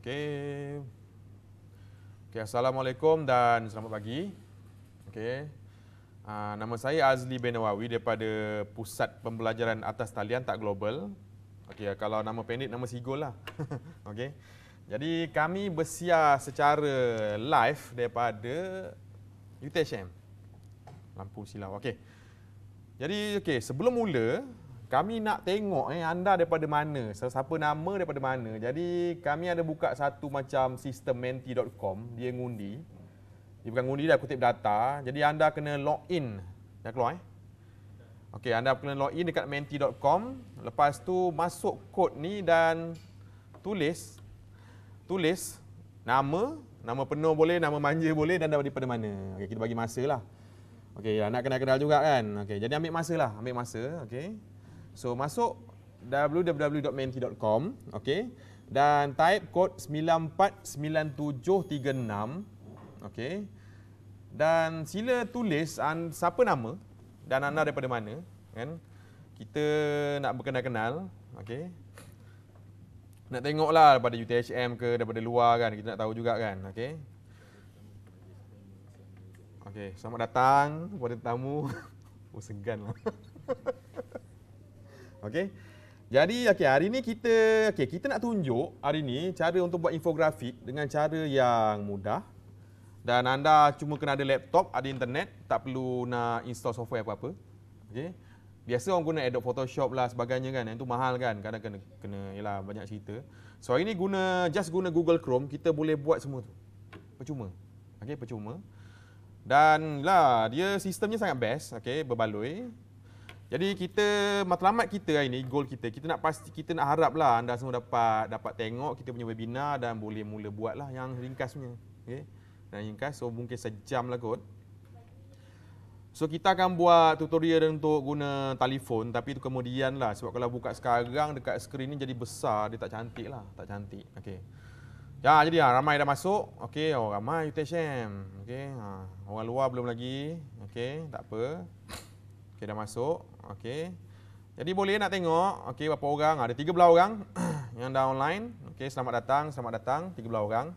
Okey. Okey, assalamualaikum dan selamat pagi. Okey. Uh, ah, nama saya Azli bin Nawawi daripada Pusat Pembelajaran Atas Talian Tak Global. Okey, ya, kalau nama pendek nama Sigol lah. Okey. Jadi kami bersiar secara live daripada UTSM. Lampu silau. Okey. Jadi okey, sebelum mula, kami nak tengok eh anda daripada mana siapa nama daripada mana jadi kami ada buka satu macam sistem menti.com dia ngundi dia bukan ngundi dia kutip data jadi anda kena log in dah keluar eh okey anda kena log in dekat menti.com lepas tu masuk kod ni dan tulis tulis nama nama penuh boleh nama manja boleh dan daripada mana okey kita bagi masa lah Okey, nak kenal-kenal juga kan. Okey, jadi ambil masa lah, ambil masa. Okey. So masuk www.menti.com okay, dan type kod 949736 okay, dan sila tulis an, siapa nama dan anda daripada mana kan kita nak berkenal-kenal okay. nak tengok lah daripada UTHM ke daripada luar kan kita nak tahu juga kan okay. Okay, selamat datang kepada tetamu. Oh, segan lah. Okey. Jadi okey hari ni kita okey kita nak tunjuk hari ni cara untuk buat infografik dengan cara yang mudah. Dan anda cuma kena ada laptop, ada internet, tak perlu nak install software apa-apa. Okey. Biasa orang guna Adobe Photoshop lah sebagainya kan. Yang tu mahal kan. Kadang kena kena yalah banyak cerita. So hari ni guna just guna Google Chrome kita boleh buat semua tu. Percuma. Okey, percuma. Dan lah dia sistemnya sangat best. Okey, berbaloi. Jadi kita matlamat kita hari ni goal kita kita nak pasti kita nak haraplah anda semua dapat dapat tengok kita punya webinar dan boleh mula buatlah yang ringkasnya. Okey. Dan ringkas so mungkin sejam lah kot. So kita akan buat tutorial untuk guna telefon tapi itu kemudian lah sebab kalau buka sekarang dekat skrin ni jadi besar dia tak cantik lah tak cantik. Okey. Ya jadi ha, ramai dah masuk. Okey oh ramai UTSM. Okey ha, orang luar belum lagi. Okey tak apa. Okey dah masuk. Okey. Jadi boleh nak tengok okey berapa orang? Ada 13 orang yang dah online. Okey selamat datang, selamat datang 13 orang.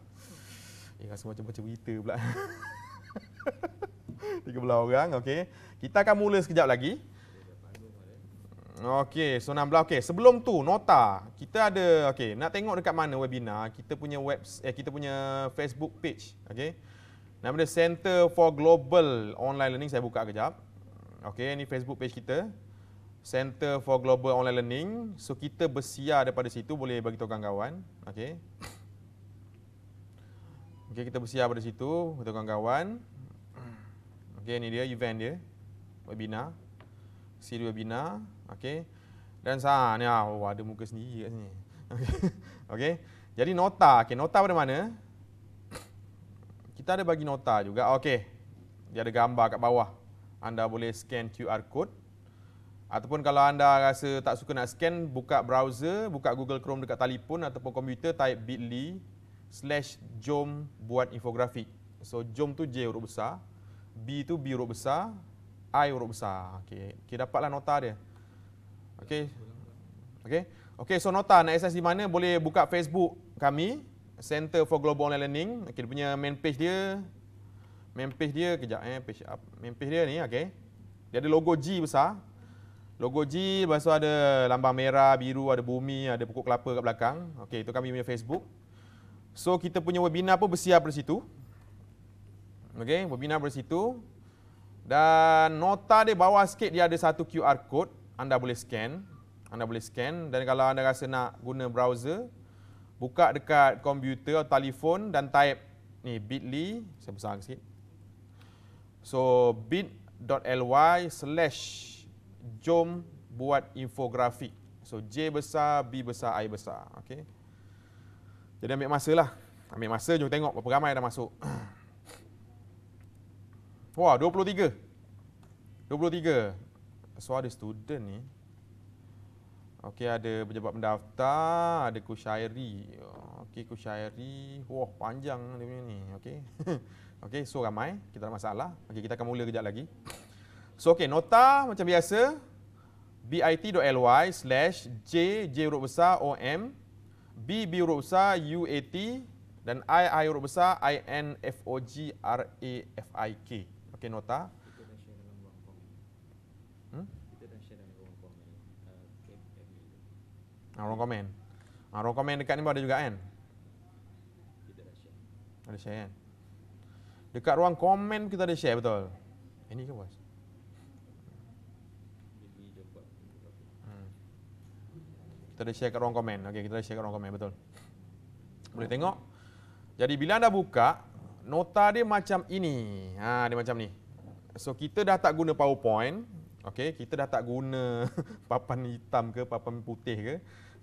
Eh rasa macam macam berita pula. 13 orang okey. Kita akan mula sekejap lagi. Okey, so 16. Okey, sebelum tu nota. Kita ada okey, nak tengok dekat mana webinar? Kita punya web eh kita punya Facebook page, okey. Nama dia Center for Global Online Learning. Saya buka kejap. Okey, ini Facebook page kita. Center for Global Online Learning. So kita bersiar daripada situ boleh bagi tahu kawan-kawan. Okey. Okey, kita bersiar daripada situ bagi tahu kawan-kawan. Okey, ini dia event dia. Webinar. Siri webinar. Okey. Dan sana ni ah, oh, ada muka sendiri kat sini. Okey. Okey. Jadi nota, okey, nota pada mana? Kita ada bagi nota juga. Okey. Dia ada gambar kat bawah anda boleh scan QR code. Ataupun kalau anda rasa tak suka nak scan, buka browser, buka Google Chrome dekat telefon ataupun komputer, type bit.ly slash jom buat infografik. So jom tu J huruf besar, B tu B huruf besar, I huruf besar. Okay, okay dapatlah nota dia. Okay. Okay. Okay, so nota nak access di mana boleh buka Facebook kami, Center for Global Online Learning. Okay, dia punya main page dia main dia kejap eh page up main dia ni okey dia ada logo G besar logo G lepas ada lambang merah biru ada bumi ada pokok kelapa kat belakang okey itu kami punya Facebook so kita punya webinar pun bersiap dari situ okey webinar dari situ dan nota dia bawah sikit dia ada satu QR code anda boleh scan anda boleh scan dan kalau anda rasa nak guna browser buka dekat komputer atau telefon dan type ni bit.ly saya besar sikit So bit.ly slash jom buat infografik. So J besar, B besar, I besar. Okay. Jadi ambil masa lah. Ambil masa jom tengok berapa ramai dah masuk. Wah, 23. 23. So ada student ni. Okey, ada pejabat mendaftar, ada kusyairi. Okey, kusyairi. Wah, panjang dia punya ni. Okey. Okey, so ramai, kita ada masalah. Okey, kita akan mula kejap lagi. So okey, nota macam biasa bit.ly slash j, j huruf besar, o, m b, b huruf besar, u, a, t dan i, i huruf besar, i, n, f, o, g, r, a, f, i, k Okey, nota Ha, hmm? ah, orang komen. Ha, ah, orang komen dekat ni pun ada juga kan? Ada share kan? Dekat ruang komen kita ada share betul. Ini ke bos? Hmm. Kita ada share kat ruang komen. Okey, kita ada share kat ruang komen betul. Boleh tengok. Jadi bila anda buka, nota dia macam ini. Ha, dia macam ni. So kita dah tak guna PowerPoint. Okey, kita dah tak guna papan hitam ke papan putih ke.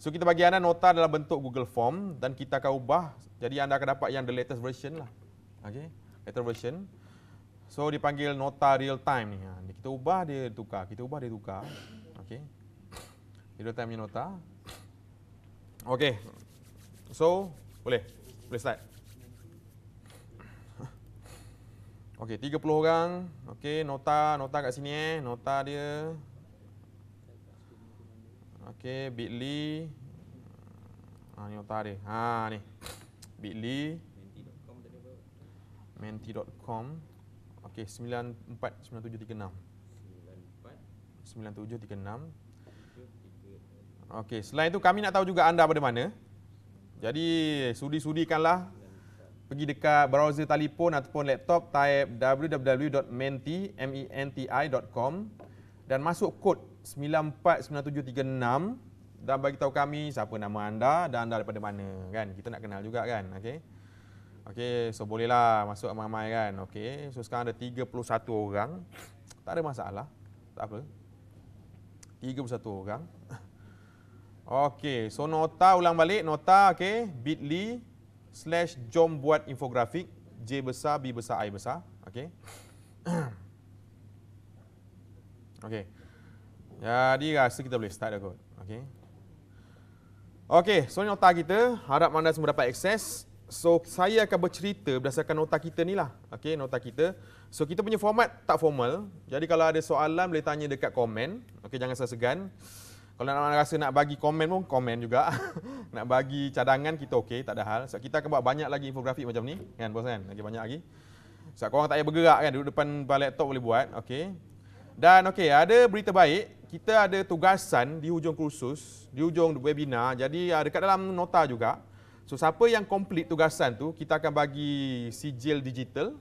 So kita bagi anda nota dalam bentuk Google Form dan kita akan ubah jadi anda akan dapat yang the latest version lah. Okey better version. So dipanggil nota real time ni. Ha, kita ubah dia tukar, kita ubah dia tukar. Okey. Real time nota. Okey. So boleh. Boleh start. Okey, 30 orang. Okey, nota, nota kat sini eh. Nota dia. Okey, bit.ly. Ha, ni nota dia. Ha, ni. Bit.ly menti.com okey 949736 94 9736 Okey, selain itu kami nak tahu juga anda pada mana. Jadi, sudi-sudikanlah pergi dekat browser telefon ataupun laptop type www.menti.com e dan masuk kod 949736 dan bagi tahu kami siapa nama anda dan anda daripada mana kan. Kita nak kenal juga kan. Okey. Okey, so bolehlah masuk ramai-ramai kan. Okey, so sekarang ada 31 orang. Tak ada masalah. Tak apa. 31 orang. Okey, so nota ulang balik. Nota, okey. Bit.ly slash jom buat infografik. J besar, B besar, I besar. Okey. okey. Jadi rasa kita boleh start dah kot. Okey. Okey, so nota kita. Harap anda semua dapat akses. So saya akan bercerita berdasarkan nota kita ni lah. Okay, nota kita. So kita punya format tak formal. Jadi kalau ada soalan boleh tanya dekat komen. Okay, jangan segan. Kalau nak rasa nak bagi komen pun komen juga. nak bagi cadangan kita okey, tak ada hal. So kita akan buat banyak lagi infografik macam ni, kan bos kan? Lagi banyak lagi. So korang tak payah bergerak kan, duduk depan laptop boleh buat, okay. Dan okay, ada berita baik. Kita ada tugasan di hujung kursus, di hujung webinar. Jadi ah, dekat dalam nota juga, So siapa yang complete tugasan tu, kita akan bagi sijil digital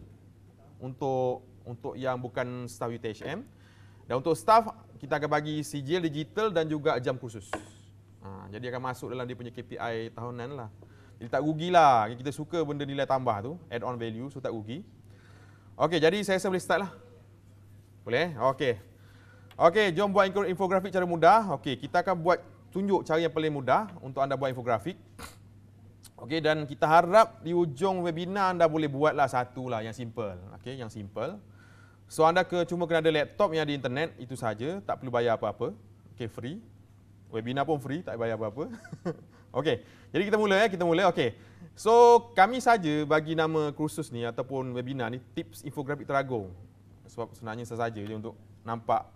untuk untuk yang bukan staff UTHM. Dan untuk staff, kita akan bagi sijil digital dan juga jam khusus. Ha, jadi akan masuk dalam dia punya KPI tahunan lah. Jadi tak rugilah. Kita suka benda nilai tambah tu. Add-on value. So tak rugi. Okey, jadi saya rasa boleh start lah. Boleh? Eh? Okey. Okey, jom buat infografik cara mudah. Okey, kita akan buat tunjuk cara yang paling mudah untuk anda buat Infografik. Okey dan kita harap di ujung webinar anda boleh buatlah satu lah yang simple. Okey yang simple. So anda ke cuma kena ada laptop yang ada internet itu saja, tak perlu bayar apa-apa. Okey free. Webinar pun free, tak bayar apa-apa. Okey. Jadi kita mula ya, kita mula. Okey. So kami saja bagi nama kursus ni ataupun webinar ni tips infografik teragung. Sebab sebenarnya saja je untuk nampak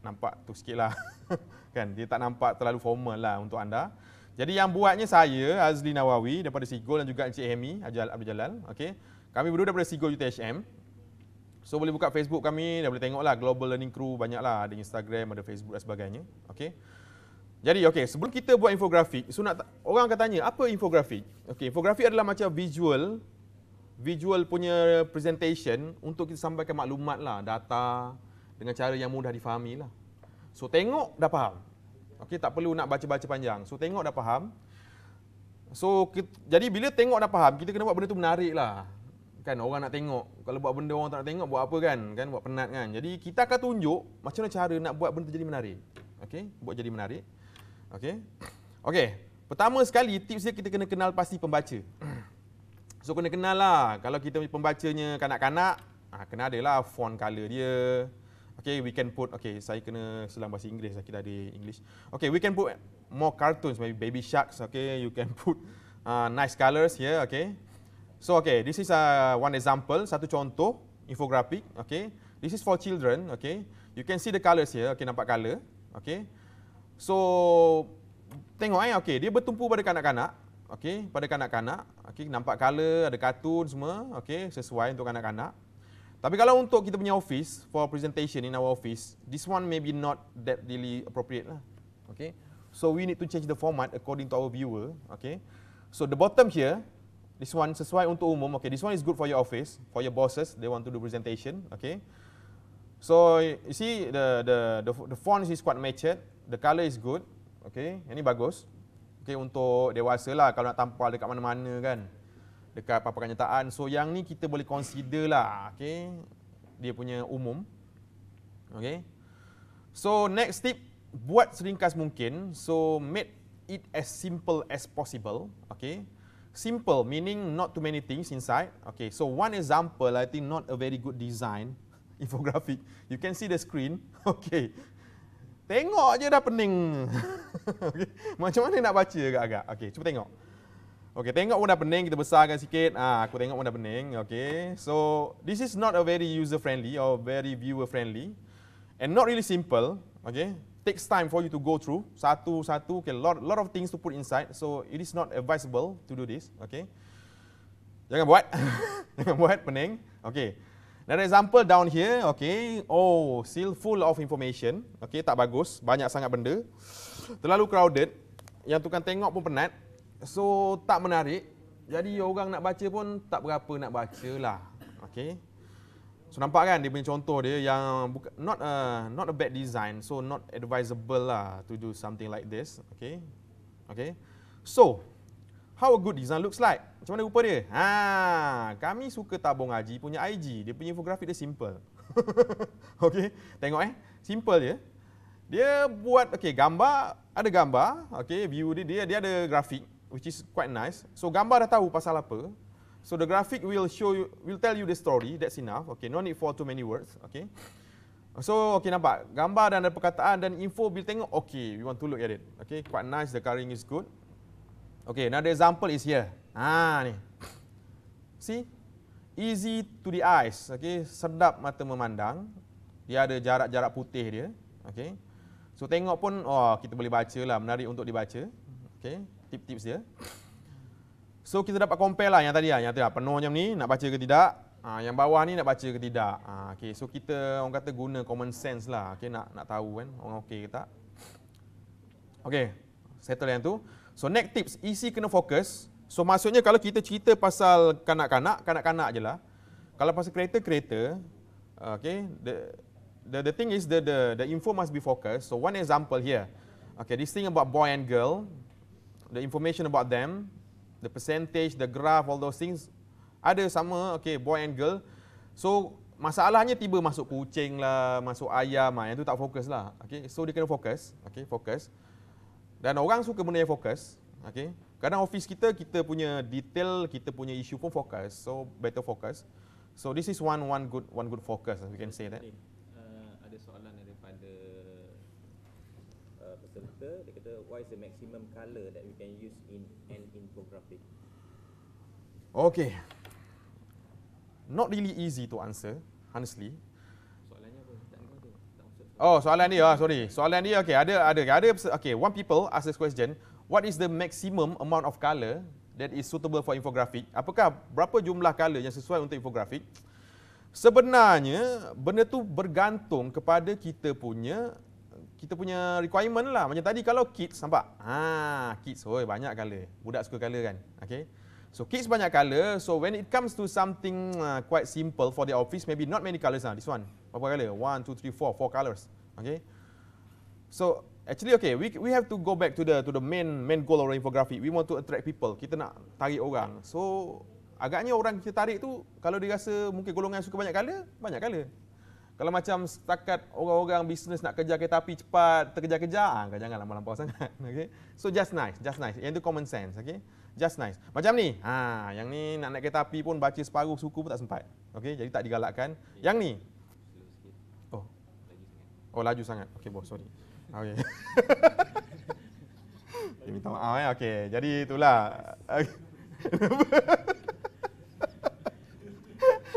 nampak tu sikitlah. kan dia tak nampak terlalu formal lah untuk anda. Jadi yang buatnya saya, Azli Nawawi daripada Sigol dan juga Encik Hemi Ajal Abdul Jalal. Okay. Kami berdua daripada Sigol UTHM. So boleh buka Facebook kami dan boleh tengoklah Global Learning Crew banyaklah ada Instagram, ada Facebook dan sebagainya. Okay. Jadi okay, sebelum kita buat infografik, so nak, orang akan tanya apa infografik? Okay, infografik adalah macam visual visual punya presentation untuk kita sampaikan maklumat lah, data dengan cara yang mudah difahamilah. So tengok dah faham. Okey, tak perlu nak baca-baca panjang. So tengok dah faham. So kita, jadi bila tengok dah faham, kita kena buat benda tu menarik lah. Kan orang nak tengok. Kalau buat benda orang tak nak tengok, buat apa kan? Kan buat penat kan. Jadi kita akan tunjuk macam mana cara nak buat benda tu jadi menarik. Okey, buat jadi menarik. Okey. Okey. Pertama sekali tips dia kita kena kenal pasti pembaca. So kena kenal lah kalau kita pembacanya kanak-kanak, ha, kena ada lah font color dia, Okay, we can put, okay, saya kena selang bahasa Inggeris, saya lah, kita di English. Okay, we can put more cartoons, maybe baby sharks, okay, you can put uh, nice colors here, okay. So, okay, this is uh, one example, satu contoh, infographic, okay. This is for children, okay. You can see the colors here, okay, nampak color, okay. So, tengok eh, okay, dia bertumpu pada kanak-kanak, okay, pada kanak-kanak, okay, nampak color, ada kartun semua, okay, sesuai untuk kanak-kanak. Tapi kalau untuk kita punya office for presentation in our office, this one maybe not that really appropriate lah. Okay. So we need to change the format according to our viewer. Okay. So the bottom here, this one sesuai untuk umum. Okay. This one is good for your office, for your bosses. They want to do presentation. Okay. So you see the the the, the font is quite matched. The color is good. Okay. Ini bagus. Okay. Untuk dewasa lah kalau nak tampal dekat mana-mana kan dekat papan kenyataan. So yang ni kita boleh consider lah, okay? Dia punya umum. Okay? So next tip, buat seringkas mungkin. So make it as simple as possible. Okay? Simple meaning not too many things inside. Okay, so one example, I think not a very good design infographic. You can see the screen. Okay. Tengok je dah pening. okay. Macam mana nak baca agak-agak? Okay, cuba tengok. Okay, tengok pun dah pening, kita besarkan sikit. Ah, aku tengok pun dah pening. Okay, so this is not a very user friendly or very viewer friendly. And not really simple. Okay, takes time for you to go through. Satu, satu, okay, lot, lot of things to put inside. So it is not advisable to do this. Okay. Jangan buat. Jangan buat, pening. Okay. Another example down here, okay. Oh, still full of information. Okay, tak bagus. Banyak sangat benda. Terlalu crowded. Yang tukang tengok pun penat. So tak menarik Jadi orang nak baca pun tak berapa nak baca lah Okay So nampak kan dia punya contoh dia yang buka, not a, not a bad design so not advisable lah to do something like this okay okay so how a good design looks like macam mana rupa dia ha kami suka tabung haji punya IG dia punya infografik dia simple okay tengok eh simple je dia buat okay gambar ada gambar okay view dia dia, dia ada grafik which is quite nice. So gambar dah tahu pasal apa. So the graphic will show you, will tell you the story. That's enough. Okay, no need for too many words. Okay. So okay nampak gambar dan ada perkataan dan info bil tengok. Okay, we want to look at it. Okay, quite nice. The coloring is good. Okay, another example is here. Ah ni. See? Easy to the eyes. Okay, sedap mata memandang. Dia ada jarak-jarak putih dia. Okay. So tengok pun, oh, kita boleh baca lah. Menarik untuk dibaca. Okay tips-tips dia. So kita dapat compare lah yang tadi lah, yang tadi lah, penuh macam ni nak baca ke tidak. Ha, yang bawah ni nak baca ke tidak. Ha, ah, okay. So kita orang kata guna common sense lah. Okay, nak nak tahu kan orang okey ke tak. Okay, settle yang tu. So next tips, isi kena fokus. So maksudnya kalau kita cerita pasal kanak-kanak, kanak-kanak je lah. Kalau pasal kereta, kereta. Ah, okay, the, the the thing is the the the info must be focused. So one example here. Okay, this thing about boy and girl the information about them, the percentage, the graph, all those things, ada sama, okay, boy and girl. So, masalahnya tiba masuk kucing lah, masuk ayam lah, yang tu tak fokus lah. Okay, so dia kena fokus, okay, fokus. Dan orang suka benda yang fokus, okay. Kadang office kita, kita punya detail, kita punya isu pun fokus. So, better fokus. So, this is one one good one good focus, we can say that. what is the maximum color that we can use in an infographic? Okay. Not really easy to answer, honestly. Oh, soalan ni Ah, sorry. Soalan ni okay. Ada, ada. ada. Okay, one people ask this question. What is the maximum amount of color that is suitable for infographic? Apakah berapa jumlah color yang sesuai untuk infografik? Sebenarnya, benda tu bergantung kepada kita punya kita punya requirement lah. Macam tadi kalau kids nampak. Ha, kids oi banyak color. Budak suka color kan. Okay. So kids banyak color. So when it comes to something uh, quite simple for the office, maybe not many colours lah. This one. Berapa color? One, two, three, four. Four colours, Okay. So actually okay, we we have to go back to the to the main main goal of infographic. We want to attract people. Kita nak tarik orang. So agaknya orang kita tarik tu kalau dia rasa mungkin golongan suka banyak color, banyak color. Kalau macam setakat orang-orang bisnes nak kerja kereta api cepat, terkejar-kejar, ah, kan jangan lama-lama sangat. Okay? So just nice, just nice. Yang itu common sense. Okay? Just nice. Macam ni, ha, ah, yang ni nak naik kereta api pun baca separuh suku pun tak sempat. Okay? Jadi tak digalakkan. Yang ni, oh, oh laju sangat. Okay, bos, sorry. Okay. Dia minta maaf eh. Okay. Jadi itulah.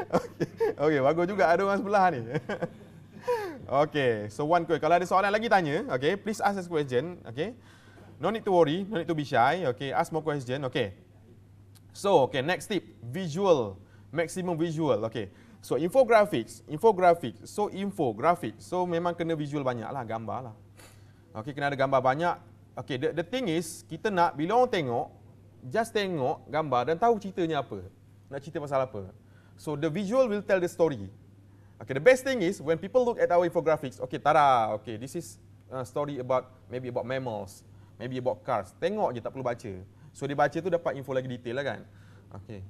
okay. okay, bagus juga ada orang sebelah ni. okay, so one question. Kalau ada soalan lagi tanya, okay, please ask this question. Okay, no need to worry, no need to be shy. Okay, ask more question. Okay. So, okay, next tip, visual, maximum visual. Okay, so infographics, infographics. So infographics, so memang kena visual banyak lah, gambar lah. Okay, kena ada gambar banyak. Okay, the, the thing is, kita nak bila orang tengok, just tengok gambar dan tahu ceritanya apa. Nak cerita pasal apa. So the visual will tell the story. Okay, the best thing is when people look at our infographics, okay, tara. okay, this is a story about maybe about mammals, maybe about cars. Tengok je, tak perlu baca. So dia baca tu dapat info lagi detail lah kan. Okay.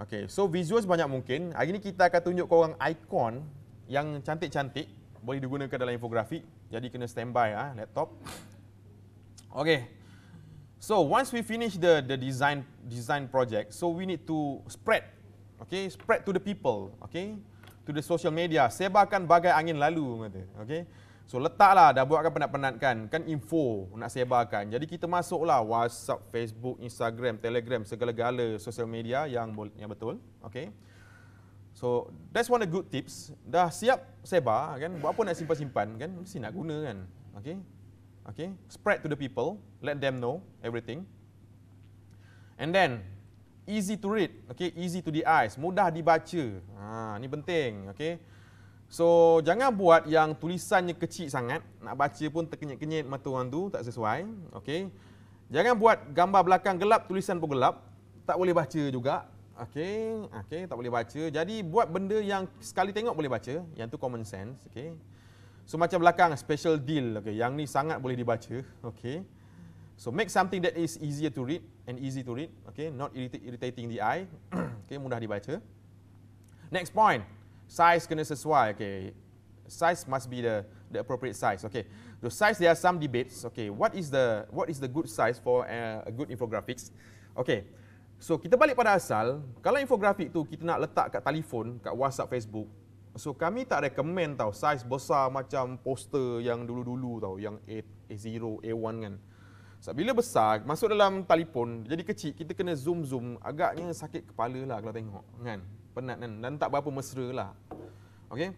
Okay, so visuals banyak mungkin. Hari ni kita akan tunjuk kau korang ikon yang cantik-cantik boleh digunakan dalam infografik. Jadi kena standby ah laptop. Okay. So once we finish the the design design project, so we need to spread Okay, spread to the people. Okay, to the social media. Sebarkan bagai angin lalu. Kata. Okay, so letaklah dah buatkan penat-penatkan. Kan info nak sebarkan. Jadi kita masuklah WhatsApp, Facebook, Instagram, Telegram, segala-gala social media yang, bol- yang betul. Okay. So that's one of the good tips. Dah siap sebar kan? Buat apa nak simpan-simpan kan? Mesti nak guna kan? Okay. Okay. Spread to the people. Let them know everything. And then easy to read, okay, easy to the eyes, mudah dibaca. Ha, ni penting, okay. So jangan buat yang tulisannya kecil sangat, nak baca pun terkenyit-kenyit mata orang tu tak sesuai, okay. Jangan buat gambar belakang gelap, tulisan pun gelap, tak boleh baca juga. okay. Okay, tak boleh baca. Jadi buat benda yang sekali tengok boleh baca, yang tu common sense, okay. So macam belakang special deal, okay. Yang ni sangat boleh dibaca, okay. So make something that is easier to read and easy to read, okay, not irritating the eye, okay, mudah dibaca. Next point, size kena sesuai, okay. Size must be the the appropriate size, okay. The size there are some debates, okay. What is the what is the good size for uh, a good infographics, okay. So kita balik pada asal, kalau infografik tu kita nak letak kat telefon, kat WhatsApp, Facebook, So kami tak recommend tau size besar macam poster yang dulu-dulu tau yang A, A0, A1 kan. So, bila besar, masuk dalam telefon, jadi kecil, kita kena zoom-zoom. Agaknya sakit kepala lah kalau tengok. Kan? Penat kan? Dan tak berapa mesra lah. Okay?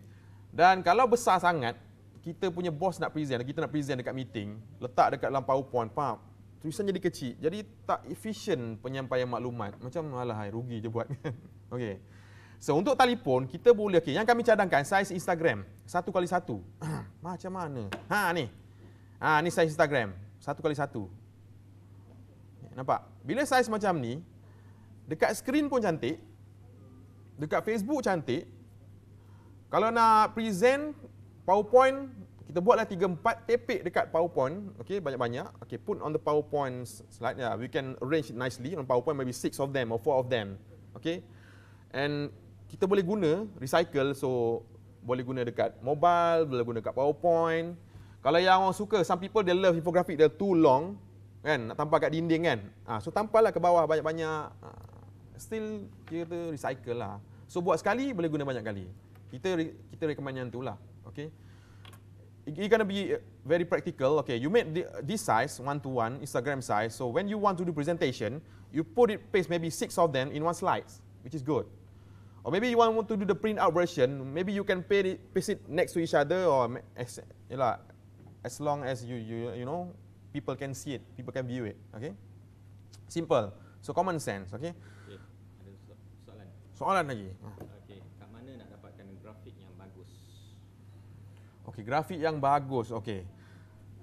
Dan kalau besar sangat, kita punya bos nak present, kita nak present dekat meeting, letak dekat dalam powerpoint, faham? Tulisan jadi kecil. Jadi tak efisien penyampaian maklumat. Macam alah, rugi je buat. okay. So untuk telefon kita boleh okey yang kami cadangkan saiz Instagram satu kali satu, Macam mana? Ha ni. Ha ni saiz Instagram satu kali satu. Nampak? Bila saiz macam ni, dekat skrin pun cantik, dekat Facebook cantik, kalau nak present PowerPoint, kita buatlah tiga empat tepek dekat PowerPoint, okay, banyak-banyak, okay, put on the PowerPoint slide, yeah, we can arrange it nicely on PowerPoint, maybe six of them or four of them. Okay? And kita boleh guna, recycle, so boleh guna dekat mobile, boleh guna dekat PowerPoint, kalau yang orang suka, some people they love infographic they're too long, kan? Nak tampal kat dinding kan? Ha, so tampal lah ke bawah banyak-banyak. Ha, still kita tu recycle lah. So buat sekali boleh guna banyak kali. Kita kita recommend yang lah, Okay. It, it gonna be uh, very practical. Okay, you make this size one to one Instagram size. So when you want to do presentation, you put it paste maybe six of them in one slides, which is good. Or maybe you want to do the print out version, maybe you can paste it, next to each other or yalah, as long as you you you know people can see it, people can view it. Okay, simple. So common sense. Okay. okay. soalan. Soalan lagi. Okay. Kat mana nak dapatkan grafik yang bagus? Okay, grafik yang bagus. Okay.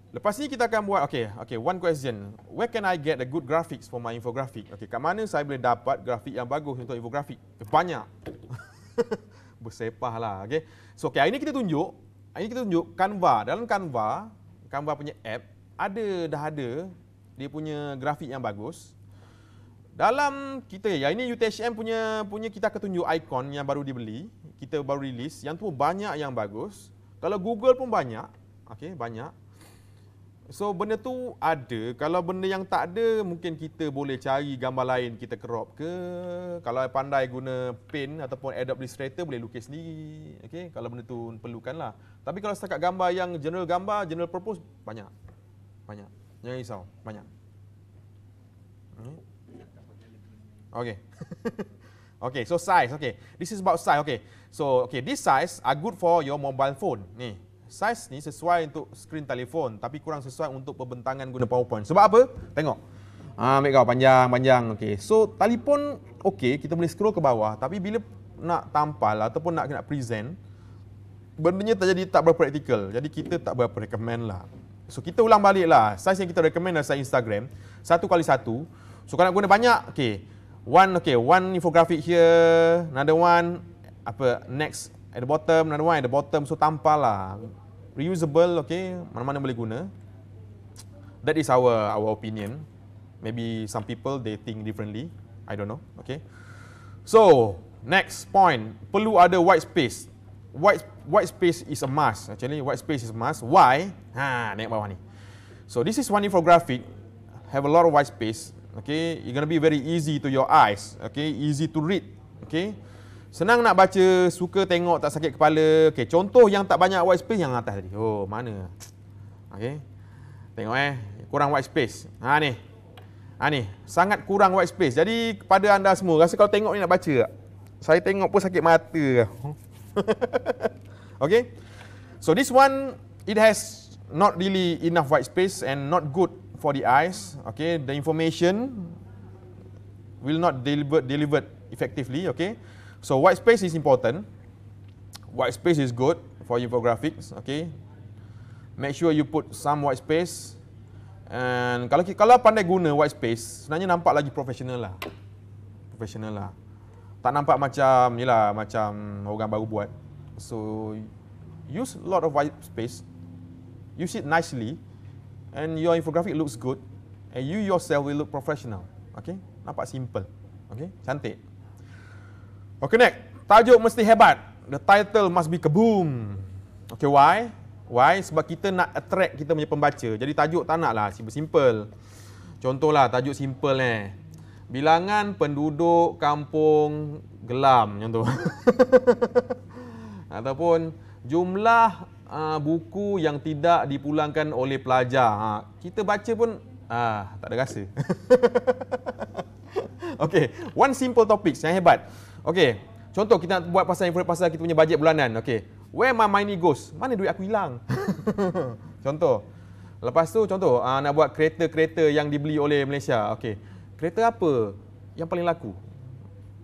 Lepas ni kita akan buat okay, okay, one question. Where can I get a good graphics for my infographic? Okay, kat mana saya boleh dapat grafik yang bagus untuk infographic? Banyak. Bersepah lah, okay. So, okay, hari ni kita tunjuk ini kita tunjuk Canva. Dalam Canva, Canva punya app, ada dah ada dia punya grafik yang bagus. Dalam kita, ya ini UTHM punya punya kita akan tunjuk ikon yang baru dibeli. Kita baru rilis. Yang tu banyak yang bagus. Kalau Google pun banyak. Okey, banyak. So benda tu ada. Kalau benda yang tak ada, mungkin kita boleh cari gambar lain kita crop ke. Kalau pandai guna paint ataupun Adobe Illustrator boleh lukis sendiri. Okey, kalau benda tu perlukan lah. Tapi kalau setakat gambar yang general gambar, general purpose banyak. Banyak. Jangan risau, banyak. Hmm? Okey. okey, so size, okey. This is about size, okey. So, okey, this size are good for your mobile phone. Ni, Size ni sesuai untuk skrin telefon tapi kurang sesuai untuk pembentangan guna PowerPoint. Sebab apa? Tengok. Ah, ambil kau panjang, panjang. Okey. So, telefon okey, kita boleh scroll ke bawah tapi bila nak tampal ataupun nak nak present Benda tak jadi tak berapa praktikal. Jadi kita tak berapa recommend lah. So kita ulang balik lah. Size yang kita recommend adalah size Instagram. Satu kali satu. So kalau nak guna banyak, okey, One, okey One infographic here. Another one, apa, next at the bottom. Another one at the bottom. So tampal lah reusable okay mana-mana boleh guna that is our our opinion maybe some people they think differently i don't know okay so next point perlu ada white space white white space is a must actually white space is a must why ha nak bawa ni so this is one infographic have a lot of white space okay you're gonna be very easy to your eyes okay easy to read okay Senang nak baca, suka tengok, tak sakit kepala. Okey, contoh yang tak banyak white space yang atas tadi. Oh, mana? Okey. Tengok eh, kurang white space. Ha ni. Ha ni, sangat kurang white space. Jadi kepada anda semua, rasa kalau tengok ni nak baca tak? Saya tengok pun sakit mata. Okey. So this one it has not really enough white space and not good for the eyes. Okay, the information will not deliver delivered effectively. Okay, So white space is important. White space is good for infographics. Okay. Make sure you put some white space. And kalau kalau pandai guna white space, sebenarnya nampak lagi profesional lah. Professional lah. Tak nampak macam ni lah, macam orang baru buat. So use a lot of white space. Use it nicely, and your infographic looks good, and you yourself will look professional. Okay, nampak simple. Okay, cantik. Okay next, tajuk mesti hebat. The title must be kebum. Okay why? Why? Sebab kita nak attract kita punya pembaca. Jadi tajuk tak nak lah, simple-simple. Contohlah tajuk simple eh. Bilangan penduduk kampung gelam contoh. Ataupun jumlah uh, buku yang tidak dipulangkan oleh pelajar. Ha, kita baca pun ah, tak ada rasa. okay, one simple topic yang hebat. Okey, contoh kita nak buat pasal info pasal kita punya bajet bulanan. Okey. Where my money goes? Mana duit aku hilang? contoh. Lepas tu contoh uh, nak buat kereta-kereta yang dibeli oleh Malaysia. Okey. Kereta apa yang paling laku?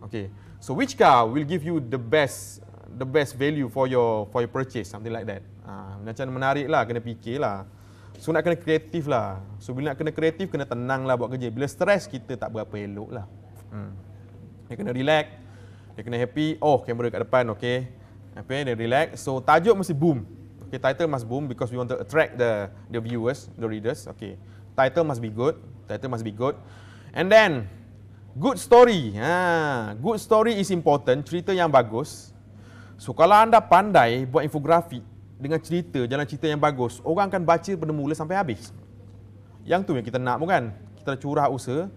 Okey. So which car will give you the best the best value for your for your purchase something like that. Uh, macam menarik lah kena fikir lah. So nak kena kreatif lah. So bila nak kena kreatif kena tenang lah buat kerja. Bila stres kita tak berapa elok lah. Hmm. kena relax. Dia kena happy. Oh, kamera kat depan. Okay. Okay, dia relax. So, tajuk mesti boom. Okay, title must boom because we want to attract the the viewers, the readers. Okay. Title must be good. Title must be good. And then, good story. Ha, good story is important. Cerita yang bagus. So, kalau anda pandai buat infografik dengan cerita, jalan cerita yang bagus, orang akan baca benda mula sampai habis. Yang tu yang kita nak bukan? Kita curah usaha.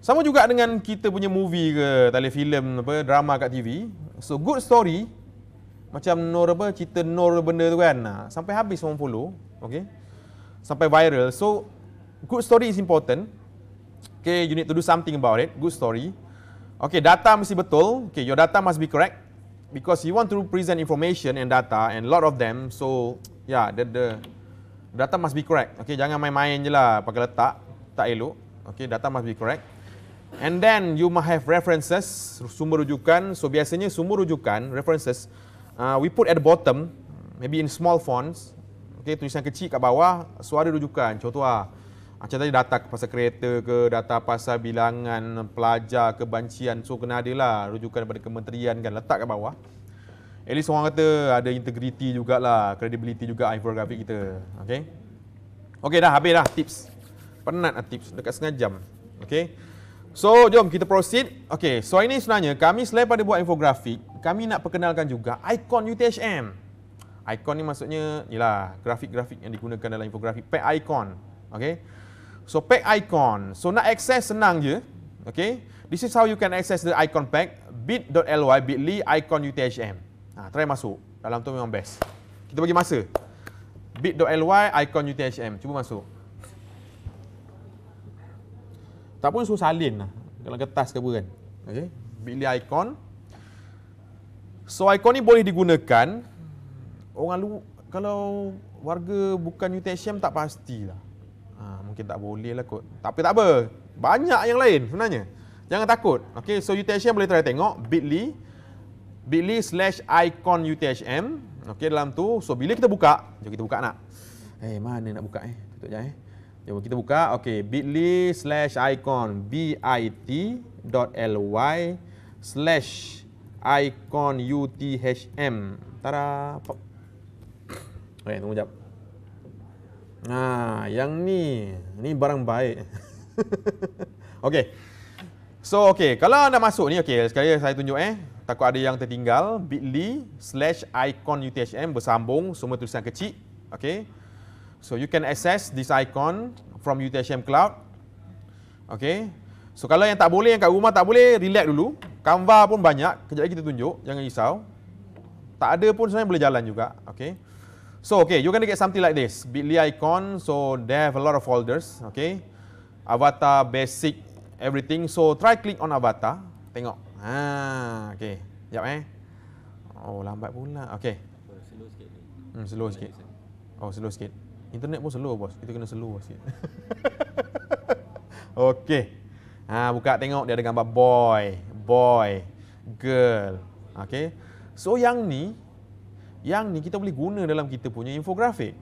Sama juga dengan kita punya movie ke telefilm apa drama kat TV. So good story macam Nor apa cerita Nor benda tu kan. sampai habis orang follow, okey. Sampai viral. So good story is important. Okay, you need to do something about it. Good story. Okay, data mesti betul. Okay, your data must be correct. Because you want to present information and data and lot of them. So, yeah, the, the data must be correct. Okay, jangan main-main je lah pakai letak. Tak elok. Okay, data must be correct. And then you must have references, sumber rujukan. So biasanya sumber rujukan, references, uh, we put at the bottom, maybe in small fonts. Okay, tulisan kecil kat bawah, suara rujukan. Contoh lah, macam tadi data pasal kereta ke, data pasal bilangan pelajar ke bancian. So kena ada lah rujukan daripada kementerian kan, letak kat bawah. At least orang kata ada integriti jugalah, credibility juga infografik kita. Okay? Okay dah, habis dah tips. Penat lah tips, dekat setengah jam. Okay? So, jom kita proceed. Okay, so ini sebenarnya kami selain pada buat infografik, kami nak perkenalkan juga ikon UTHM. Ikon ni maksudnya, ialah grafik-grafik yang digunakan dalam infografik, pack icon. Okay, so pack icon. So, nak access senang je. Okay, this is how you can access the icon pack, bit.ly, bit.ly, icon UTHM. Ha, try masuk. Dalam tu memang best. Kita bagi masa. bit.ly, icon UTHM. Cuba masuk. Tak ataupun suruh salin lah dalam kertas ke apa kan okay. bila ikon so ikon ni boleh digunakan orang lu kalau warga bukan UTSM tak pastilah ha, mungkin tak boleh lah kot tapi tak apa banyak yang lain sebenarnya jangan takut okay, so UTHM boleh try tengok bit.ly bit.ly slash icon UTHM. okay, dalam tu so bila kita buka jom kita buka nak eh hey, mana nak buka eh tutup je eh Jom ya, kita buka. okay, bit.ly slash icon bit.ly slash icon uthm. Tada! Okey, tunggu jap. Nah, yang ni. Ni barang baik. Okay, So, okay, Kalau anda masuk ni, okay. Sekali saya tunjuk eh. Takut ada yang tertinggal. bit.ly slash icon uthm bersambung. Semua tulisan kecil. okay. So you can access this icon from UTSM Cloud. Okay. So kalau yang tak boleh, yang kat rumah tak boleh, relax dulu. Canva pun banyak, kejap lagi kita tunjuk, jangan risau. Tak ada pun sebenarnya boleh jalan juga. Okay. So okay, you can to get something like this. Bitly icon, so they have a lot of folders. Okay. Avatar, basic, everything. So try click on avatar. Tengok. Ha, okay. Sekejap eh. Oh, lambat pula. Okay. Slow sikit. Hmm, slow sikit. Oh, slow sikit. Internet pun slow bos. Kita kena slow sikit. Okey. Ha buka tengok dia ada gambar boy, boy, girl. Okey. So yang ni yang ni kita boleh guna dalam kita punya infografik.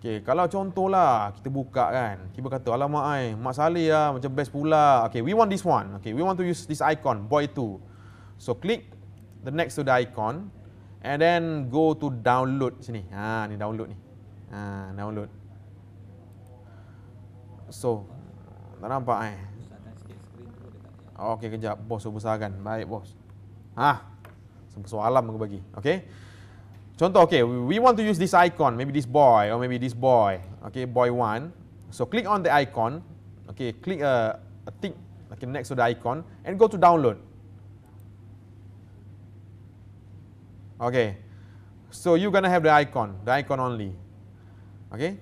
Okey, kalau contohlah kita buka kan. Tiba kata alamak ai, Mak Saleh lah macam best pula. Okey, we want this one. Okey, we want to use this icon boy 2. So click the next to the icon and then go to download sini. Ha ni download ni ha, download so tak nampak eh oh, okey kejap bos besarkan baik bos ha sempat soalan aku bagi okey contoh okay we want to use this icon maybe this boy or maybe this boy okay boy one so click on the icon okay click a, uh, a tick okay, next to the icon and go to download okay so you gonna have the icon the icon only Okay.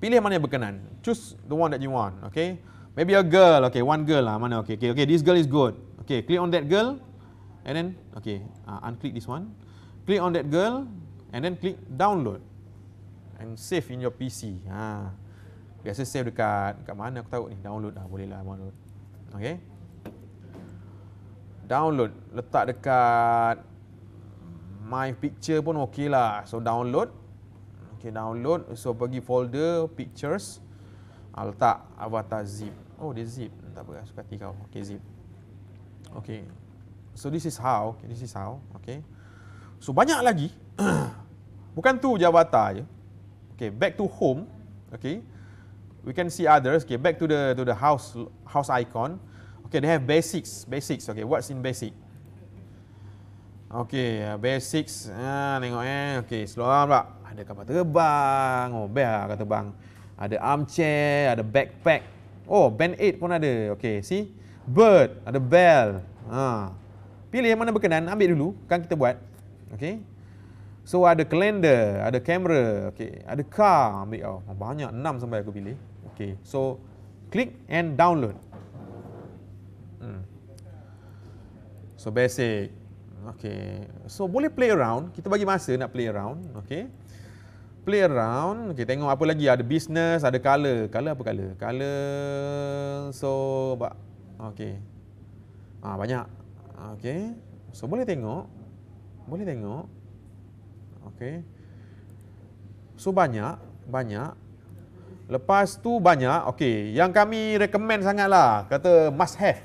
Pilih mana yang berkenan. Choose the one that you want. Okay. Maybe a girl. Okay. One girl lah. Mana. Okay. Okay. okay this girl is good. Okay. Click on that girl. And then. Okay. Uh, unclick this one. Click on that girl. And then click download. And save in your PC. Ha. Biasa save dekat. Dekat mana aku tahu ni. Download lah. Boleh lah. Download. Okay. Download. Letak dekat. My picture pun okay lah. So Download. Okay, download. So, pergi folder pictures. Ha, letak avatar zip. Oh, dia zip. Tak apa, suka hati kau. Okay, zip. Okay. So, this is how. Okay, this is how. Okay. So, banyak lagi. Bukan tu je avatar je. Okay, back to home. Okay. We can see others. Okay, back to the to the house house icon. Okay, they have basics. Basics. Okay, what's in basic? Okay, uh, basics. Ah, tengok eh. Okay, slow down pula ada kapal terbang, oh best lah kapal terbang. Ada armchair, ada backpack. Oh, band-aid pun ada. Okay, see? Bird, ada bell. Ha. Pilih yang mana berkenan, ambil dulu. Kan kita buat. Okay. So, ada calendar, ada kamera. Okay, ada car. Ambil kau. Oh, banyak, enam sampai aku pilih. Okay, so, click and download. Hmm. So, basic. Okay. So, boleh play around. Kita bagi masa nak play around. Okay play around. Okay, tengok apa lagi. Ada business, ada color. Color apa color? Color... So... Okay. Ah, banyak. Okay. So, boleh tengok. Boleh tengok. Okay. So, banyak. Banyak. Lepas tu banyak. Okay. Yang kami recommend sangatlah. Kata must have.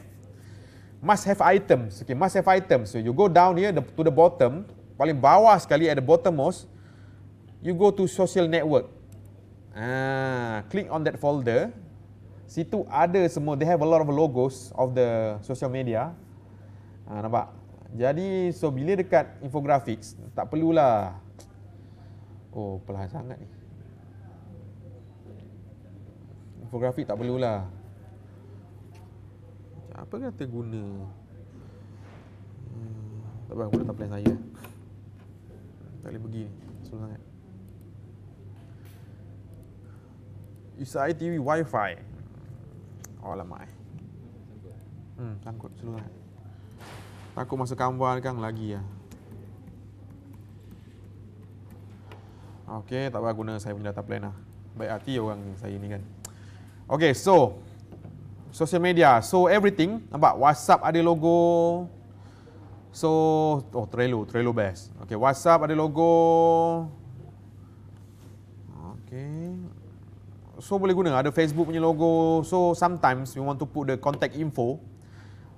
Must have items. Okay, must have items. So, you go down here to the bottom. Paling bawah sekali at the bottom most you go to social network. Ah, click on that folder. Situ ada semua. They have a lot of logos of the social media. Ah, nampak? Jadi, so bila dekat infographics, tak perlulah. Oh, perlahan sangat ni. Infografik tak perlulah. Macam apa kata guna? Hmm, tak apa, aku dah tak plan saya. Tak boleh pergi. Sulang sangat. It's ITV Wi-Fi. Oh, lama eh. Hmm, sangkut. Slow lah. Takut masuk kamban kan lagi ya. Okay, tak payah guna saya punya data plan lah. Baik hati orang saya ni kan. Okay so social media. So everything, nampak WhatsApp ada logo. So, oh Trello, Trello best. Okay WhatsApp ada logo. Okay so boleh guna ada Facebook punya logo so sometimes we want to put the contact info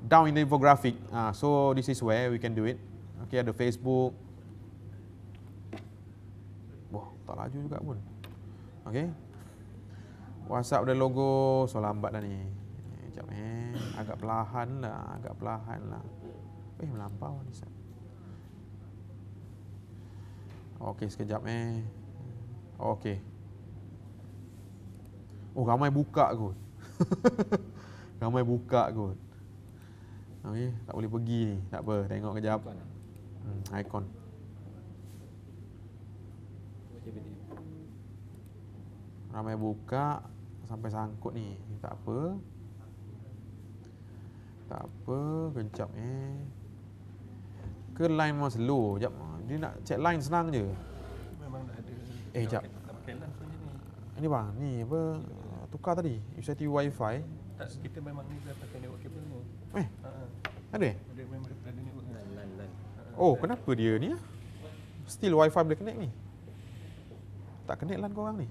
down in the infographic ah so this is where we can do it okay ada Facebook wah tak laju juga pun okay WhatsApp ada logo so lambat dah ni eh, jap eh agak perlahan lah agak perlahan lah eh melampau ni sat okay sekejap eh okay Oh ramai buka kot Ramai buka kot Okay, tak boleh pergi ni Tak apa, tengok kejap eh? hmm, Icon Ramai buka Sampai sangkut ni Tak apa Tak apa, kencap ni eh. Ke line memang slow Sekejap, dia nak check line senang je Eh, sekejap Ini bang, ni apa tukar tadi USITU Wi-Fi tak kita memang ni dah pakai network cable ni eh ha ada ada memang ada network lan lan oh kenapa dia ni ah? still Wi-Fi boleh connect ni tak connect lan kau orang ni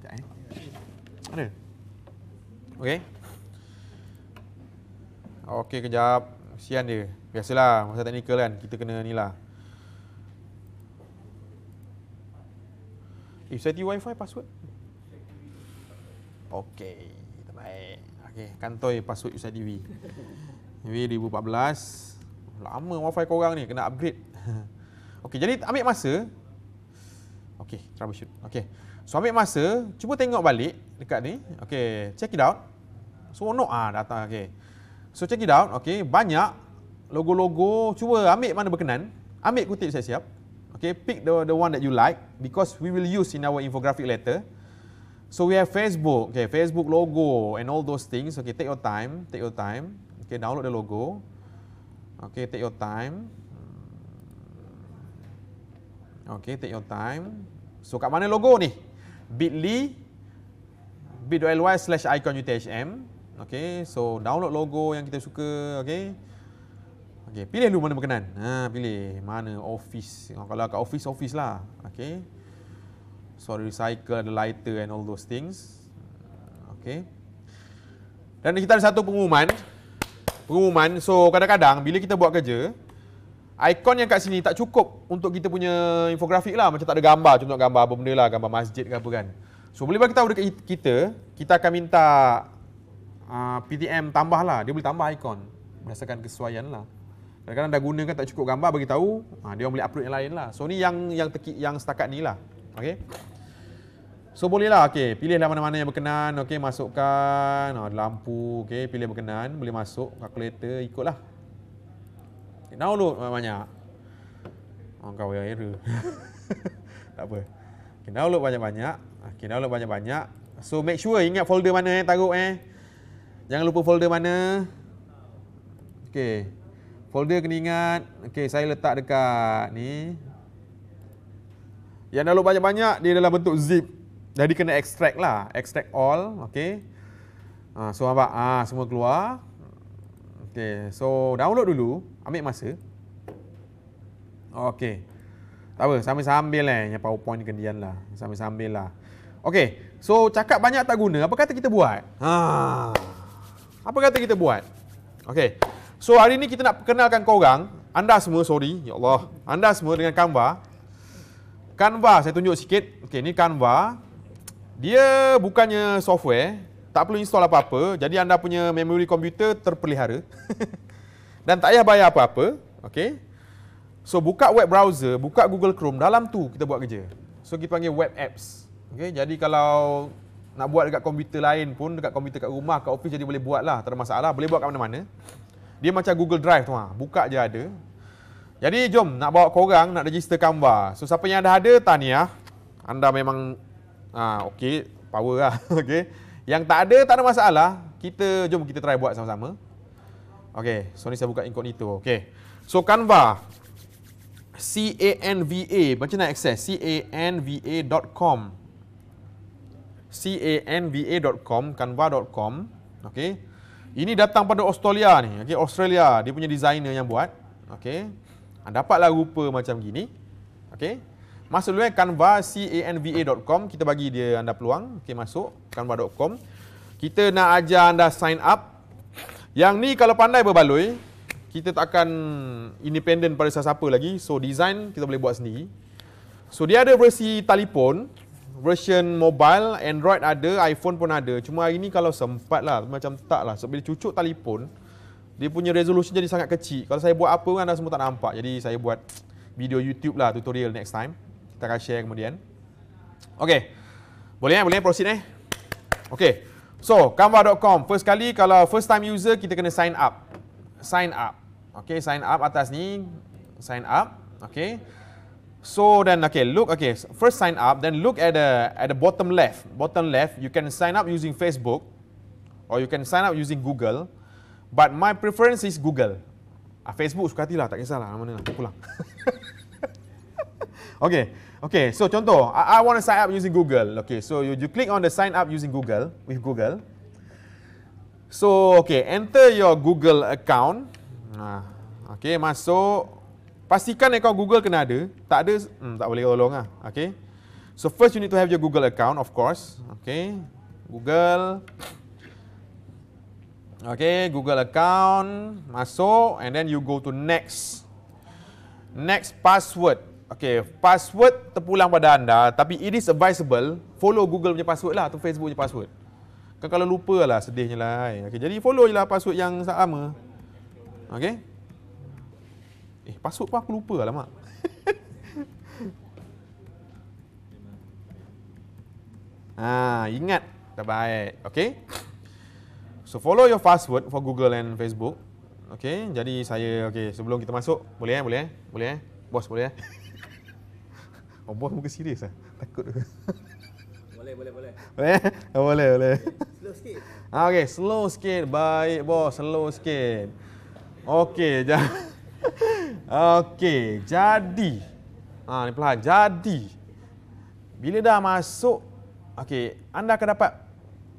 tak eh ada okey okey kejap sian dia biasalah masa teknikal kan kita kena ni lah Eh, saya wifi password. Okey, baik. Okey, kantoi password Ustaz Divi. Divi 2014. Lama wifi korang ni, kena upgrade. Okey, jadi ambil masa. Okey, troubleshoot. Okey. So ambil masa, cuba tengok balik dekat ni. Okey, check it out. So no ah data. okey. So check it out. Okey, banyak logo-logo. Cuba ambil mana berkenan. Ambil kutip saya siap. Okey, pick the the one that you like because we will use in our infographic later. So we have Facebook, okay, Facebook logo and all those things. Okay, take your time, take your time. Okay, download the logo. Okay, take your time. Okay, take your time. So kat mana logo ni? Bit.ly bit.ly slash Okay, so download logo yang kita suka, okay. Okay, pilih dulu mana berkenan. Ha, pilih mana office. Kalau kat office, office lah. Okay suara recycle ada lighter and all those things uh, okay dan kita ada satu pengumuman pengumuman so kadang-kadang bila kita buat kerja Ikon yang kat sini tak cukup untuk kita punya infografik lah. Macam tak ada gambar. Contoh gambar apa benda lah. Gambar masjid ke apa kan. So, boleh bagi tahu dekat kita. Kita akan minta uh, PTM tambah lah. Dia boleh tambah ikon. Berdasarkan kesesuaian lah. Kadang-kadang dah gunakan tak cukup gambar. Bagi tahu. Uh, dia boleh upload yang lain lah. So, ni yang yang teki, yang setakat ni lah. Okey. So bolehlah okey, pilihlah mana-mana yang berkenan, okey masukkan oh, lampu, okey pilih berkenan, boleh masuk kalkulator ikutlah. Okay, download banyak-banyak. Oh, kau yang error. tak apa. Okay, download banyak-banyak. Okay, download banyak-banyak. So make sure ingat folder mana eh taruh eh. Jangan lupa folder mana. Okey. Folder kena ingat. Okey, saya letak dekat ni. Yang dalam banyak-banyak dia dalam bentuk zip. Jadi kena extract lah, extract all, okay. Ha, so apa, ha, ah, semua keluar. okay. so download dulu, ambil masa. okay. Tak apa, sambil-sambil eh, yang powerpoint kendian lah. Sambil-sambil lah. okay. so cakap banyak tak guna, apa kata kita buat? Ha. Apa kata kita buat? Okay. so hari ni kita nak perkenalkan korang, anda semua, sorry, ya Allah, anda semua dengan Canva, Canva saya tunjuk sikit. Okey, ni Canva. Dia bukannya software, tak perlu install apa-apa. Jadi anda punya memory komputer terpelihara. Dan tak payah bayar apa-apa. Okey. So buka web browser, buka Google Chrome, dalam tu kita buat kerja. So kita panggil web apps. Okey, jadi kalau nak buat dekat komputer lain pun, dekat komputer kat rumah, kat office jadi boleh buat lah. Tak ada masalah, boleh buat kat mana-mana. Dia macam Google Drive tu ha. Buka je ada. Jadi jom nak bawa korang nak register Canva. So siapa yang dah ada tahniah. Anda memang ah okey power lah. okey. Yang tak ada tak ada masalah. Kita jom kita try buat sama-sama. Okey, so ni saya buka itu. Okey. So Canva C A N V A macam nak access C A N V A.com C A N V A.com canva.com okey. Ini datang pada Australia ni. Okey, Australia dia punya designer yang buat. Okey ha, dapatlah rupa macam gini. Okey. Masuk dulu eh canva.canva.com kita bagi dia anda peluang. Okey masuk canva.com. Kita nak ajar anda sign up. Yang ni kalau pandai berbaloi, kita tak akan independent pada sesiapa lagi. So design kita boleh buat sendiri. So dia ada versi telefon, version mobile, Android ada, iPhone pun ada. Cuma hari ni kalau sempat lah, macam tak lah. Sebab so, bila cucuk telefon, dia punya resolusi jadi sangat kecil. Kalau saya buat apa pun anda semua tak nampak. Jadi saya buat video YouTube lah tutorial next time. Kita akan share kemudian. Okay. Boleh eh? Boleh proceed eh? Okay. So, Canva.com. First kali kalau first time user kita kena sign up. Sign up. Okay, sign up atas ni. Sign up. Okay. So then okay look okay first sign up then look at the at the bottom left bottom left you can sign up using Facebook or you can sign up using Google But my preference is Google. Ah, Facebook suka hatilah, tak kisahlah mana-mana, lah. pulang. okay, okay, so contoh, I, I want to sign up using Google. Okay, so you, you click on the sign up using Google, with Google. So, okay, enter your Google account. Ah, okay, masuk. Pastikan account Google kena ada. Tak ada, hmm, tak boleh tolong lah. Okay. So, first you need to have your Google account, of course. Okay. Google. Okay, Google account masuk and then you go to next. Next password. Okay, password terpulang pada anda tapi it is advisable follow Google punya password lah atau Facebook punya password. Kan kalau lupa lah sedihnya lah. Eh, okay, jadi follow je lah password yang sama. Okay. Eh, password pun aku lupa lah mak. ah, ingat. Tak baik. Okay. So follow your password for Google and Facebook. Okay, jadi saya okay sebelum kita masuk boleh eh boleh eh boleh eh bos boleh eh. oh bos muka serius ah takut. boleh boleh boleh. boleh eh? oh, boleh. slow sikit. Ah, okay slow skate, baik bos slow skate. Okay jadi okay jadi ah ni pelan jadi bila dah masuk okay anda akan dapat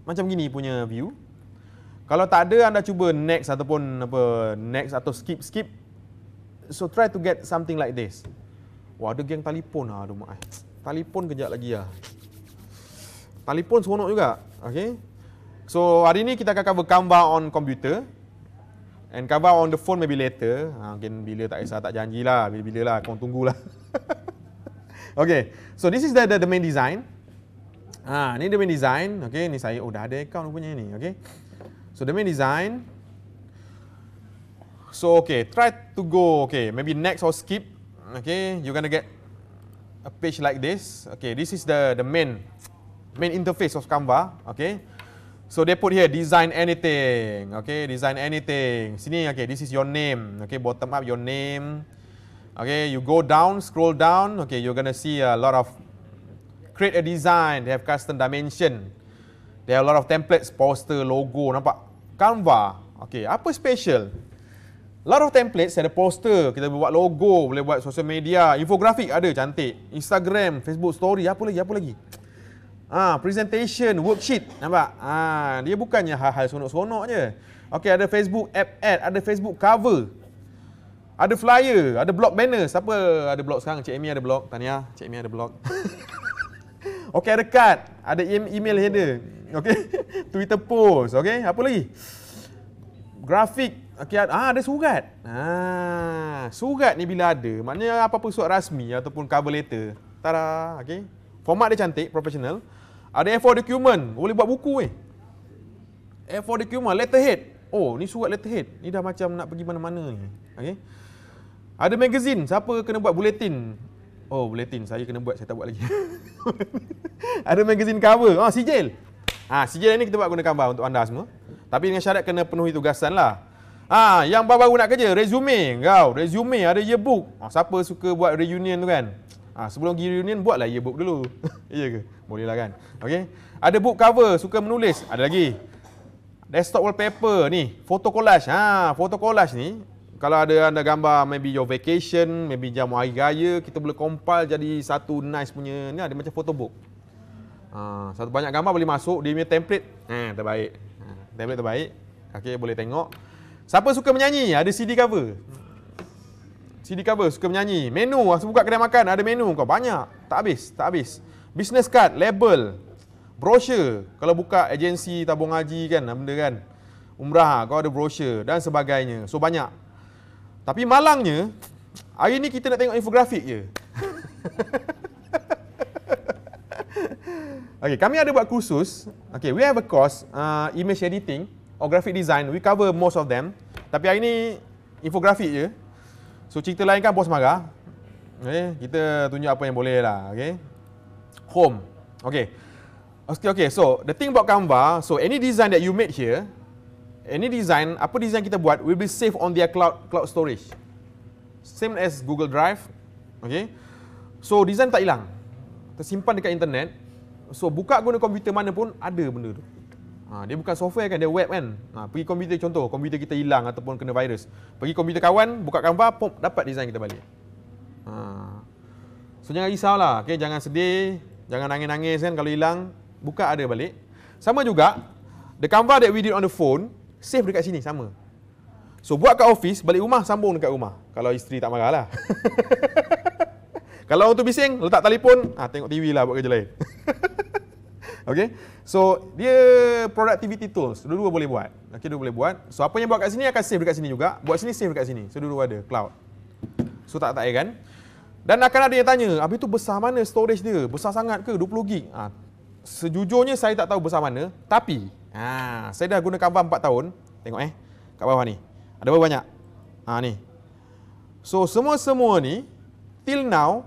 macam gini punya view kalau tak ada anda cuba next ataupun apa next atau skip skip. So try to get something like this. Wah ada geng telefon ah rumah eh. Telefon kejap lagi ah. Telefon seronok juga. Okay. So hari ni kita akan cover Canva on computer. And cover on the phone maybe later. Ha, mungkin bila tak kisah tak janji lah. Bila-bila lah. Kau tunggulah. okay. So this is the, the, the main design. Ha, ni the main design. Okay. Ni saya. Oh dah ada account punya ni. Okay. So the main design. So okay, try to go. Okay, maybe next or skip. Okay, you're gonna get a page like this. Okay, this is the the main main interface of Canva. Okay. So they put here design anything, okay? Design anything. Sini, okay. This is your name, okay? Bottom up your name, okay? You go down, scroll down, okay? You're gonna see a lot of create a design. They have custom dimension. They have a lot of templates, poster, logo, nampak? Canva. Okey, apa special? Lot of templates, ada poster, kita boleh buat logo, boleh buat social media, infografik ada cantik. Instagram, Facebook story, apa lagi, apa lagi? Ah, ha, presentation, worksheet, nampak? Ah, ha, dia bukannya hal-hal seronok-seronok je. Okey, ada Facebook app ad, ada Facebook cover. Ada flyer, ada blog banner. Siapa ada blog sekarang? Cik Amy ada blog. Tahniah, Cik Amy ada blog. Okey dekat, Ada email header. Okey. Twitter post. Okey. Apa lagi? Grafik. Okey. Ah ada surat. Ha. Ah, surat ni bila ada, maknanya apa-apa surat rasmi ataupun cover letter. Tara, okey. Format dia cantik, professional. Ada a document, boleh buat buku weh. A4 document, letterhead. Oh, ni surat letterhead. Ni dah macam nak pergi mana-mana ni. Okey. Ada magazine, siapa kena buat bulletin? Oh, bulletin. Saya kena buat. Saya tak buat lagi. ada magazine cover. Ah, sijil. Ah, sijil ini kita buat guna gambar untuk anda semua. Tapi dengan syarat kena penuhi tugasan lah. Ah, yang baru-baru nak kerja. Resume. Kau. Resume. Ada yearbook. Ah, siapa suka buat reunion tu kan? Ah, sebelum pergi reunion, buatlah yearbook dulu. ya ke? Boleh lah kan? Okay. Ada book cover. Suka menulis. Ada lagi. Desktop wallpaper ni. Photo collage. Ha, ah, photo collage ni kalau ada anda gambar maybe your vacation, maybe jamu hari raya, kita boleh compile jadi satu nice punya ni ada macam photobook. Ha, satu banyak gambar boleh masuk dia punya template. Ha, terbaik. Ha, template terbaik. Okey, boleh tengok. Siapa suka menyanyi? Ada CD cover. CD cover suka menyanyi. Menu, aku buka kedai makan ada menu kau banyak. Tak habis, tak habis. Business card, label, brosur. Kalau buka agensi tabung haji kan, benda kan. Umrah kau ada brosur dan sebagainya. So banyak. Tapi malangnya, hari ni kita nak tengok infografik je. okay, kami ada buat kursus. Okay, we have a course, uh, image editing or graphic design. We cover most of them. Tapi hari ni, infografik je. So, cerita lain kan bos marah. Okay, kita tunjuk apa yang boleh lah. Okay. Home. Okay. Okay, So, the thing about Canva, so any design that you made here, any design, apa design kita buat, will be safe on their cloud cloud storage. Same as Google Drive. Okay. So, design tak hilang. Tersimpan dekat internet. So, buka guna komputer mana pun, ada benda tu. Ha, dia bukan software kan, dia web kan. Ha, pergi komputer contoh, komputer kita hilang ataupun kena virus. Pergi komputer kawan, buka gambar, pop, dapat design kita balik. Ha. So, jangan risau lah, Okay, jangan sedih. Jangan nangis-nangis kan kalau hilang. Buka ada balik. Sama juga, the gambar that we did on the phone, Save dekat sini sama. So buat kat office, balik rumah sambung dekat rumah. Kalau isteri tak marahlah. Kalau orang tu bising, letak telefon, ah ha, tengok TV lah buat kerja lain. okay? So dia productivity tools, dua-dua boleh buat. Okay, dua boleh buat. So apa yang buat kat sini akan save dekat sini juga. Buat sini save dekat sini. So dua-dua ada cloud. So tak tak kan? Dan akan ada yang tanya, habis tu besar mana storage dia? Besar sangat ke 20 gig? Ha. Sejujurnya saya tak tahu besar mana, tapi Ha, saya dah guna Canva 4 tahun. Tengok eh. Kat bawah ni. Ada berapa banyak? Ha, ni. So, semua-semua ni, till now,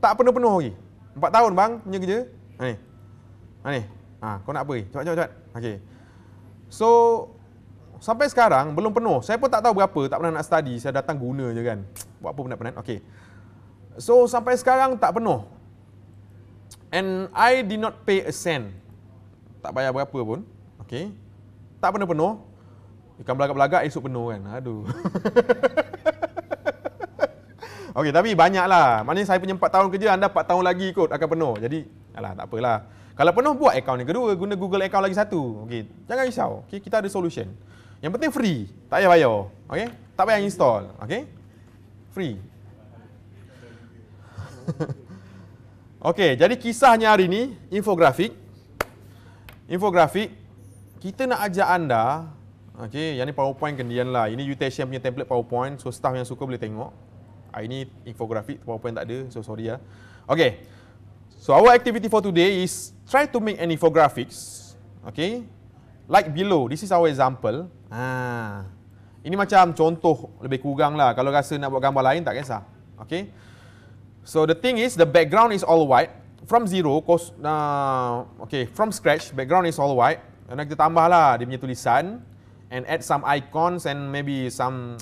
tak penuh-penuh lagi. 4 tahun bang punya kerja. Ha, ni. Ha, ni. Ha, kau nak apa Cepat, cepat, cepat. Okey. So, sampai sekarang, belum penuh. Saya pun tak tahu berapa. Tak pernah nak study. Saya datang guna je kan. Buat apa penat-penat. Okey. So, sampai sekarang tak penuh. And I did not pay a cent tak payah berapa pun okey tak pernah penuh ikan belagak-belagak esok penuh kan aduh okey tapi banyaklah maknanya saya punya 4 tahun kerja anda 4 tahun lagi kot akan penuh jadi alah tak apalah kalau penuh buat akaun yang kedua guna Google account lagi satu okey jangan risau okey kita ada solution yang penting free tak payah bayar okey tak payah install okey free Okey, jadi kisahnya hari ini infografik Infografik kita nak ajak anda okey yang ni PowerPoint kendian lah. Ini UTSM punya template PowerPoint so staff yang suka boleh tengok. Ah ini infografik PowerPoint tak ada so sorry lah. Ya. Okey. So our activity for today is try to make an infographics. Okey. Like below. This is our example. Ha. Ini macam contoh lebih kurang lah. Kalau rasa nak buat gambar lain tak kisah. Okey. So the thing is the background is all white from zero kos uh, ah, okay from scratch background is all white and kita tambah lah dia punya tulisan and add some icons and maybe some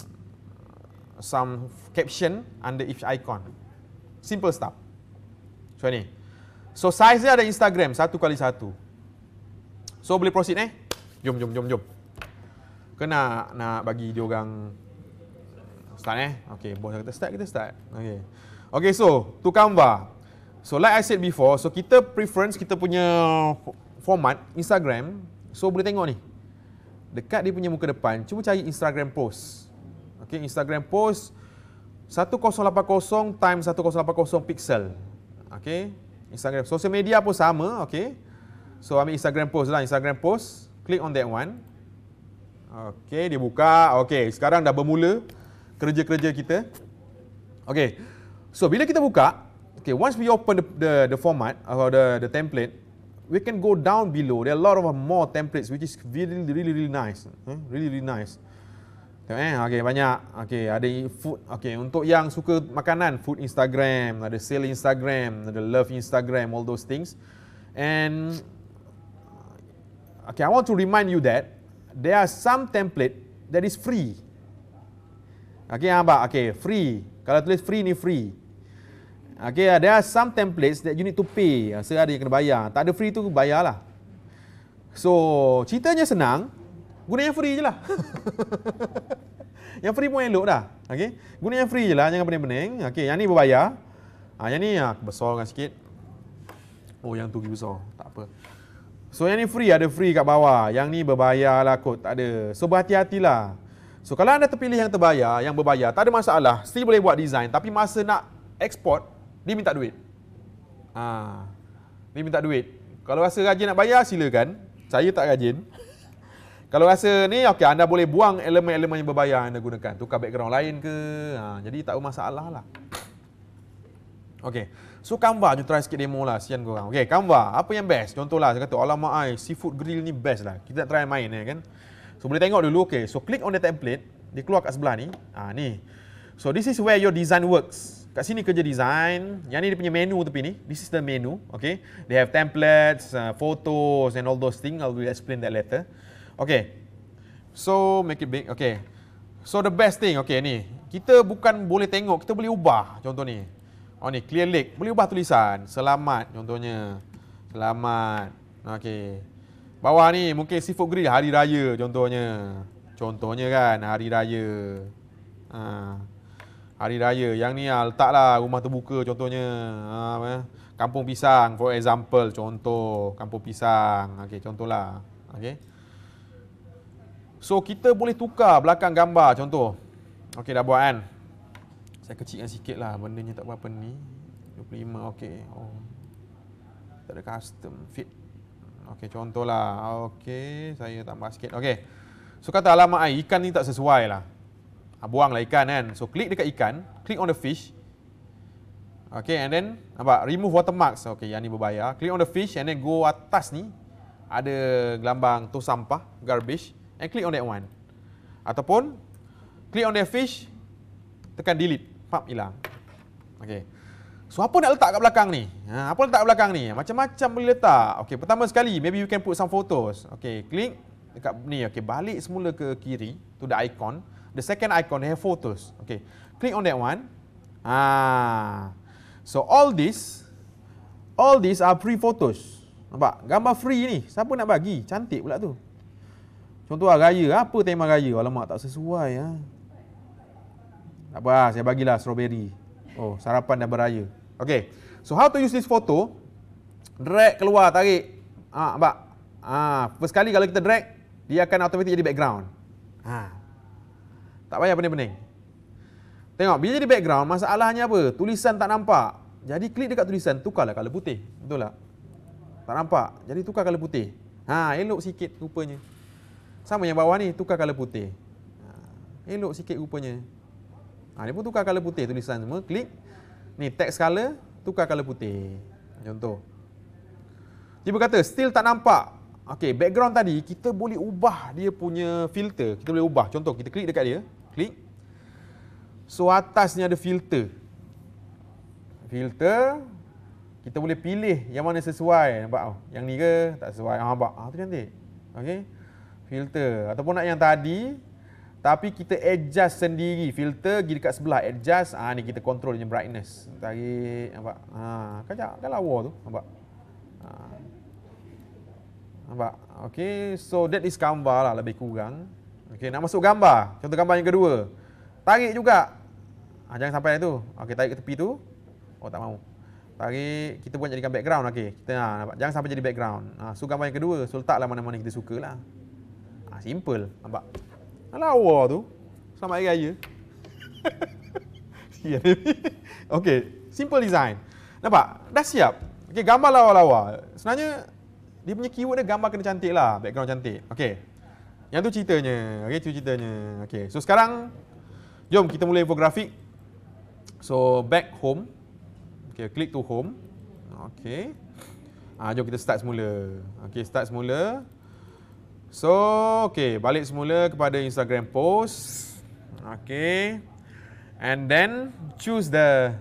some caption under each icon simple stuff so ni so size dia ada Instagram satu kali satu so boleh proceed eh jom jom jom jom kena nak bagi dia orang start eh okey boleh kita start kita start okey okey so tu Canva So like I said before, so kita preference kita punya format Instagram. So boleh tengok ni. Dekat dia punya muka depan, Cuma cari Instagram post. Okay, Instagram post 1080 times 1080 pixel. Okay, Instagram. Social media pun sama, okay. So ambil Instagram post lah, Instagram post. Click on that one. Okay, dia buka. Okay, sekarang dah bermula kerja-kerja kita. Okay, so bila kita buka, okay, once we open the, the, the format uh, or the, the template, we can go down below. There are a lot of uh, more templates which is really, really, really nice. Really, really nice. Tengok eh, okay, banyak. Okay, ada food. Okay, untuk yang suka makanan, food Instagram, ada sale Instagram, ada love Instagram, all those things. And, okay, I want to remind you that there are some template that is free. Okay, apa? Ah, okay, free. Kalau tulis free ni free. Okay, uh, there are some templates that you need to pay. Saya ada yang kena bayar. Tak ada free tu, bayarlah. So, ceritanya senang. Guna yang free je lah. yang free pun elok dah. Okay. Guna yang free je lah. Jangan pening-pening. Okay, yang ni berbayar. Ha, yang ni ha, besarkan sikit. Oh, yang tu besar. Tak apa. So, yang ni free. Ada free kat bawah. Yang ni berbayar lah kot. Tak ada. So, berhati-hatilah. So, kalau anda terpilih yang terbayar, yang berbayar, tak ada masalah. Still boleh buat design. Tapi masa nak export, dia minta duit. Ha. Dia minta duit. Kalau rasa rajin nak bayar, silakan. Saya tak rajin. Kalau rasa ni, okay. anda boleh buang elemen-elemen yang berbayar yang anda gunakan. Tukar background lain ke. Ha. Jadi, tak ada masalah lah. Okay. So, Canva, jom try sikit demo lah. Sian korang. Okay. Canva. Apa yang best? Contohlah, saya kata, alamak, ai, seafood grill ni best lah. Kita nak try main ni, ya eh, kan? So, boleh tengok dulu. Okay. so, click on the template. Dia keluar kat sebelah ni. Ha, ni. So, this is where your design works kat sini kerja design. Yang ni dia punya menu tepi ni. This is the menu. Okay. They have templates, uh, photos and all those things. I will explain that later. Okay. So, make it big. Okay. So, the best thing. Okay, ni. Kita bukan boleh tengok. Kita boleh ubah. Contoh ni. Oh, ni. Clear leg. Boleh ubah tulisan. Selamat, contohnya. Selamat. Okay. Bawah ni, mungkin seafood grill. Hari raya, contohnya. Contohnya kan, hari raya. Haa. Ah hari raya yang ni ah, letaklah rumah terbuka contohnya ha, apa? eh. kampung pisang for example contoh kampung pisang okey contohlah okey so kita boleh tukar belakang gambar contoh okey dah buat kan saya kecilkan sikit lah ni tak apa-apa ni 25 okey oh. tak ada custom fit okey contohlah okey saya tambah sikit okey So kata alamat air, ikan ni tak sesuai lah. Ha, buanglah ikan kan. So klik dekat ikan, click on the fish. Okay, and then nampak remove watermarks. Okay, yang ni berbahaya. Click on the fish and then go atas ni ada gelambang tu sampah, garbage and click on that one. Ataupun click on the fish tekan delete, pap hilang. Okay. So apa nak letak kat belakang ni? Ha, apa letak kat belakang ni? Macam-macam boleh letak. Okay, pertama sekali maybe you can put some photos. Okay, click dekat ni. Okay, balik semula ke kiri tu the icon the second icon they have photos. Okay, click on that one. Ah, so all this, all these are free photos. Nampak? Gambar free ni. Siapa nak bagi? Cantik pula tu. Contoh lah, raya. Apa tema raya? Alamak, tak sesuai. Ha? Tak apa lah, saya bagilah strawberry. Oh, sarapan dah beraya. Okay. So, how to use this photo? Drag keluar, tarik. Ah, nampak? Ah, ha, first kali kalau kita drag, dia akan automatik jadi background. Ah, tak payah pening-pening. Tengok, bila jadi background, masalahnya apa? Tulisan tak nampak. Jadi klik dekat tulisan, tukarlah color putih. Betul tak? Tak nampak. Jadi tukar color putih. Ha, elok sikit rupanya. Sama yang bawah ni, tukar color putih. Ha, elok sikit rupanya. Ha, dia pun tukar color putih tulisan semua. Klik. Ni, text color, tukar color putih. Contoh. Dia berkata, still tak nampak. Okay, background tadi, kita boleh ubah dia punya filter. Kita boleh ubah. Contoh, kita klik dekat dia klik so atasnya ada filter filter kita boleh pilih yang mana sesuai nampak oh, yang ni ke tak sesuai ah nampak ah tu cantik okay. filter ataupun nak yang tadi tapi kita adjust sendiri filter pergi dekat sebelah adjust ah ni kita control yang brightness tadi nampak ha ah, kacak kan lawa tu nampak ha nampak okey so that is Canva lah lebih kurang Okey, nak masuk gambar. Contoh gambar yang kedua. Tarik juga. Ha, jangan sampai tu. Okey, tarik ke tepi tu. Oh, tak mau. Tarik, kita buat jadikan background. Okey, kita ha, nampak. Jangan sampai jadi background. Ha, ah, so, gambar yang kedua. So, letaklah mana-mana kita suka lah. Ha, simple. Nampak? Lawa tu. Selamat hari raya. Sian, ya, Okey, simple design. Nampak? Dah siap. Okey, gambar lawa-lawa. Sebenarnya, dia punya keyword dia gambar kena cantik lah. Background cantik. Okey, yang tu ceritanya. Okey, tu ceritanya. Okey. So sekarang jom kita mula infografik. So back home. Okey, click to home. Okey. Ah, jom kita start semula. Okey, start semula. So, okey, balik semula kepada Instagram post. Okey. And then choose the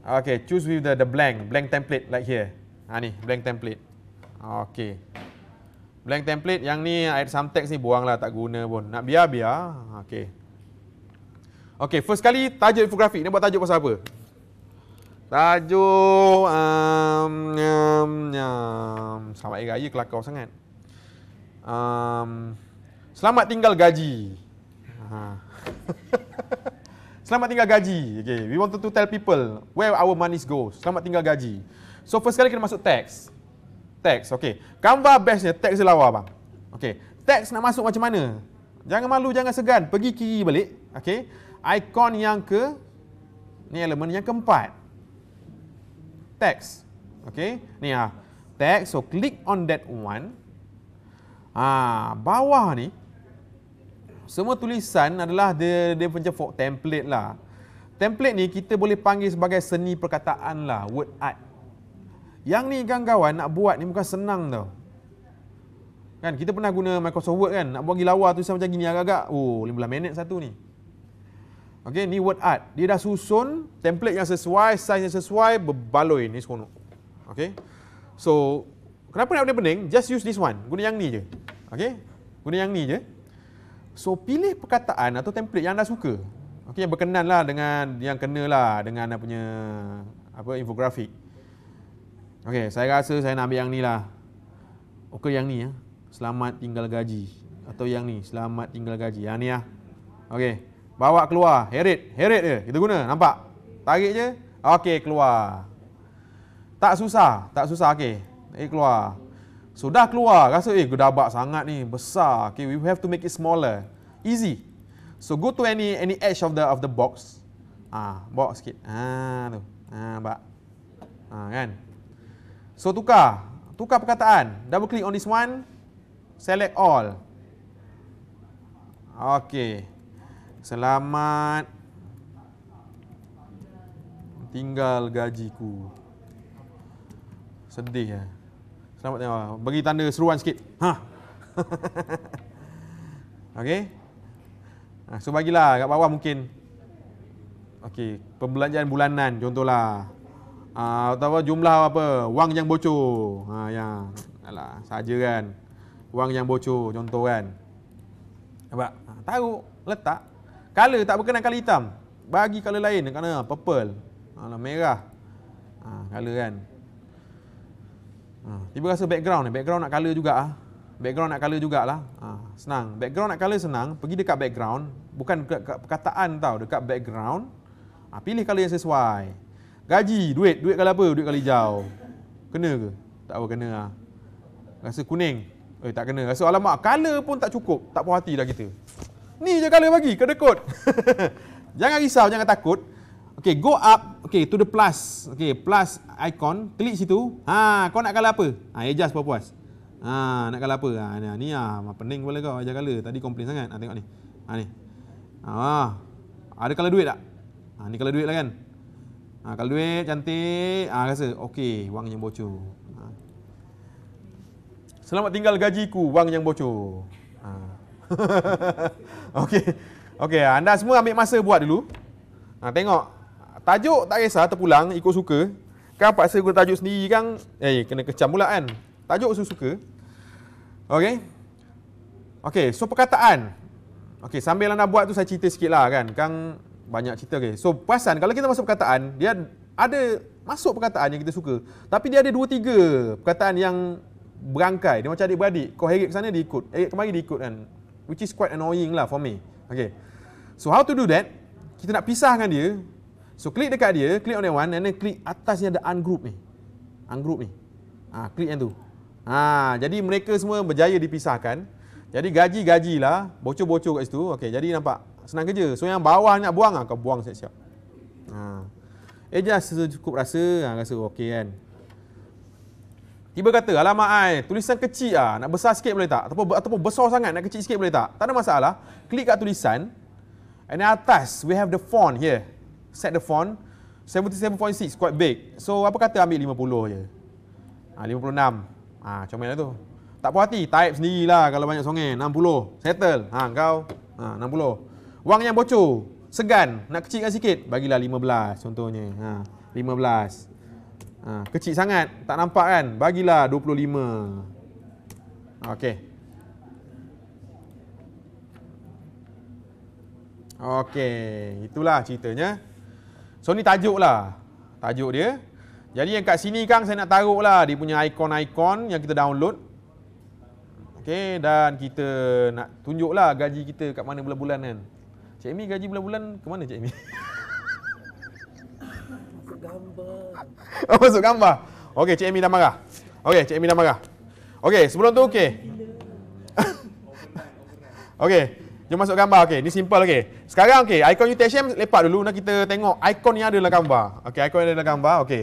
Okay, choose with the, the blank, blank template like here. Ha ni, blank template. Okay. Blank template yang ni air some text ni buanglah tak guna pun. Nak biar-biar. Ha, okey. Okey, first kali tajuk infografik. ni buat tajuk pasal apa? Tajuk um, um, um, Selamat Hari Raya kelakar sangat. Um, selamat tinggal gaji. Ha. selamat tinggal gaji. Okay, we want to tell people where our money goes. Selamat tinggal gaji. So first kali kena masuk teks. Teks. Okey. Canva bestnya teks dia lawa bang. Okey. Teks nak masuk macam mana? Jangan malu, jangan segan. Pergi kiri balik. Okey. Icon yang ke ni elemen yang keempat. Teks. Okey. Ni ah. Teks. So click on that one. Ah, bawah ni semua tulisan adalah dia dia macam template lah. Template ni kita boleh panggil sebagai seni perkataan lah, word art. Yang ni kawan-kawan nak buat ni bukan senang tau. Kan kita pernah guna Microsoft Word kan nak bagi lawa tu macam gini agak-agak. Oh 15 minit satu ni. Okey ni word art. Dia dah susun template yang sesuai, size yang sesuai, berbaloi ni seronok. Okey. So kenapa nak pening-pening? Just use this one. Guna yang ni je. Okey. Guna yang ni je. So pilih perkataan atau template yang anda suka. Okey yang berkenan lah dengan yang kena lah dengan apa punya apa infografik. Okey, saya rasa saya nak ambil yang ni lah. Okey, yang ni ya. Selamat tinggal gaji. Atau yang ni, selamat tinggal gaji. Yang ni lah. Okey, bawa keluar. Herit, herit je. Kita guna, nampak? Tarik je. Okey, keluar. Tak susah, tak susah. Okey, eh, keluar. Sudah so, keluar. Rasa, eh, gedabak sangat ni. Besar. Okey, we have to make it smaller. Easy. So go to any any edge of the of the box. Ah, box sikit. Ah, tu. Ah, nampak. Ah, kan? So tukar Tukar perkataan Double click on this one Select all Okay Selamat Tinggal gajiku Sedih ya. Selamat tinggal Bagi tanda seruan sikit Ha Okay ah, So bagilah kat bawah mungkin Okay Pembelanjaan bulanan contohlah Ah, atau jumlah apa wang yang bocor ha ya alah saja kan wang yang bocor contoh kan nampak ha, tahu letak color tak berkenan color hitam bagi color lain kerana purple alah ha, merah ha color kan ha tiba rasa background ni background nak color juga ah background nak color jugalah ha senang background nak color senang pergi dekat background bukan dekat perkataan tau dekat background ha, pilih color yang sesuai Gaji, duit, duit kalau apa? Duit kalau hijau. Kena ke? Tak apa kena lah. Rasa kuning. Eh tak kena. Rasa alamak, color pun tak cukup. Tak puas hati dah kita. Ni je color bagi, kena kod. jangan risau, jangan takut. Okay, go up. Okay, to the plus. Okay, plus icon. Klik situ. Ha, kau nak color apa? Ha, adjust puas-puas. Ha, nak color apa? Ha, ni, lah, ni ha. pening kepala kau ajar color. Tadi komplain sangat. Ha, tengok ni. Ha, ni. Ha, ada color duit tak? Ha, ni color duit lah kan? Ha, kalau duit cantik, ha, rasa okey wang yang bocor. Ha. Selamat tinggal gajiku, wang yang bocor. Ha. okey. Okey, anda semua ambil masa buat dulu. Ha, tengok. Tajuk tak kisah, terpulang, ikut suka. Kan paksa guna tajuk sendiri kan, eh kena kecam pula kan. Tajuk suka-suka. Okey. Okey, so perkataan. Okey, sambil anda buat tu saya cerita sikit lah kan. Kang banyak cerita okay. So perasan kalau kita masuk perkataan dia ada masuk perkataan yang kita suka. Tapi dia ada dua tiga perkataan yang berangkai. Dia macam adik-beradik. Kau herit ke sana, dia ikut. Herit kemari, dia ikut kan. Which is quite annoying lah for me. Okay. So how to do that? Kita nak pisahkan dia. So klik dekat dia, klik on that one. And then klik atasnya ada ungroup ni. Ungroup ni. Ah, ha, klik yang tu. Ha, jadi mereka semua berjaya dipisahkan. Jadi gaji-gaji lah. Bocor-bocor kat situ. Okay, jadi nampak. Senang kerja. So yang bawah nak buang ah, kau buang siap-siap. Ha. Eh just cukup rasa, ha, rasa okey kan. Tiba kata, alamak ai, tulisan kecil ah, nak besar sikit boleh tak? Ataupun ataupun besar sangat nak kecil sikit boleh tak? Tak ada masalah. Klik kat tulisan. Ini atas we have the font here. Set the font 77.6 quite big. So apa kata ambil 50 je. Ha, 56. Ah, ha, comel lah tu. Tak puas hati, type sendirilah kalau banyak songeng. 60. Settle. Ha, kau. Ha, Wang yang bocor Segan Nak kecilkan sikit Bagilah 15 contohnya ha, 15 ha, Kecil sangat Tak nampak kan Bagilah 25 Okey Okey Itulah ceritanya So ni tajuk lah Tajuk dia Jadi yang kat sini kang Saya nak taruh lah Dia punya ikon-ikon Yang kita download Okey Dan kita Nak tunjuk lah Gaji kita kat mana bulan-bulan kan Cik Amy gaji bulan-bulan ke mana Cik Amy? Masuk gambar. Oh, masuk gambar. Okey, Cik Amy dah marah. Okey, Cik Amy dah marah. Okey, sebelum tu okey. okey, jom masuk gambar. Okey, ni simple okey. Sekarang okey, ikon UTSM lepak dulu nak kita tengok ikon yang ada dalam gambar. Okey, icon yang ada dalam gambar. Okey.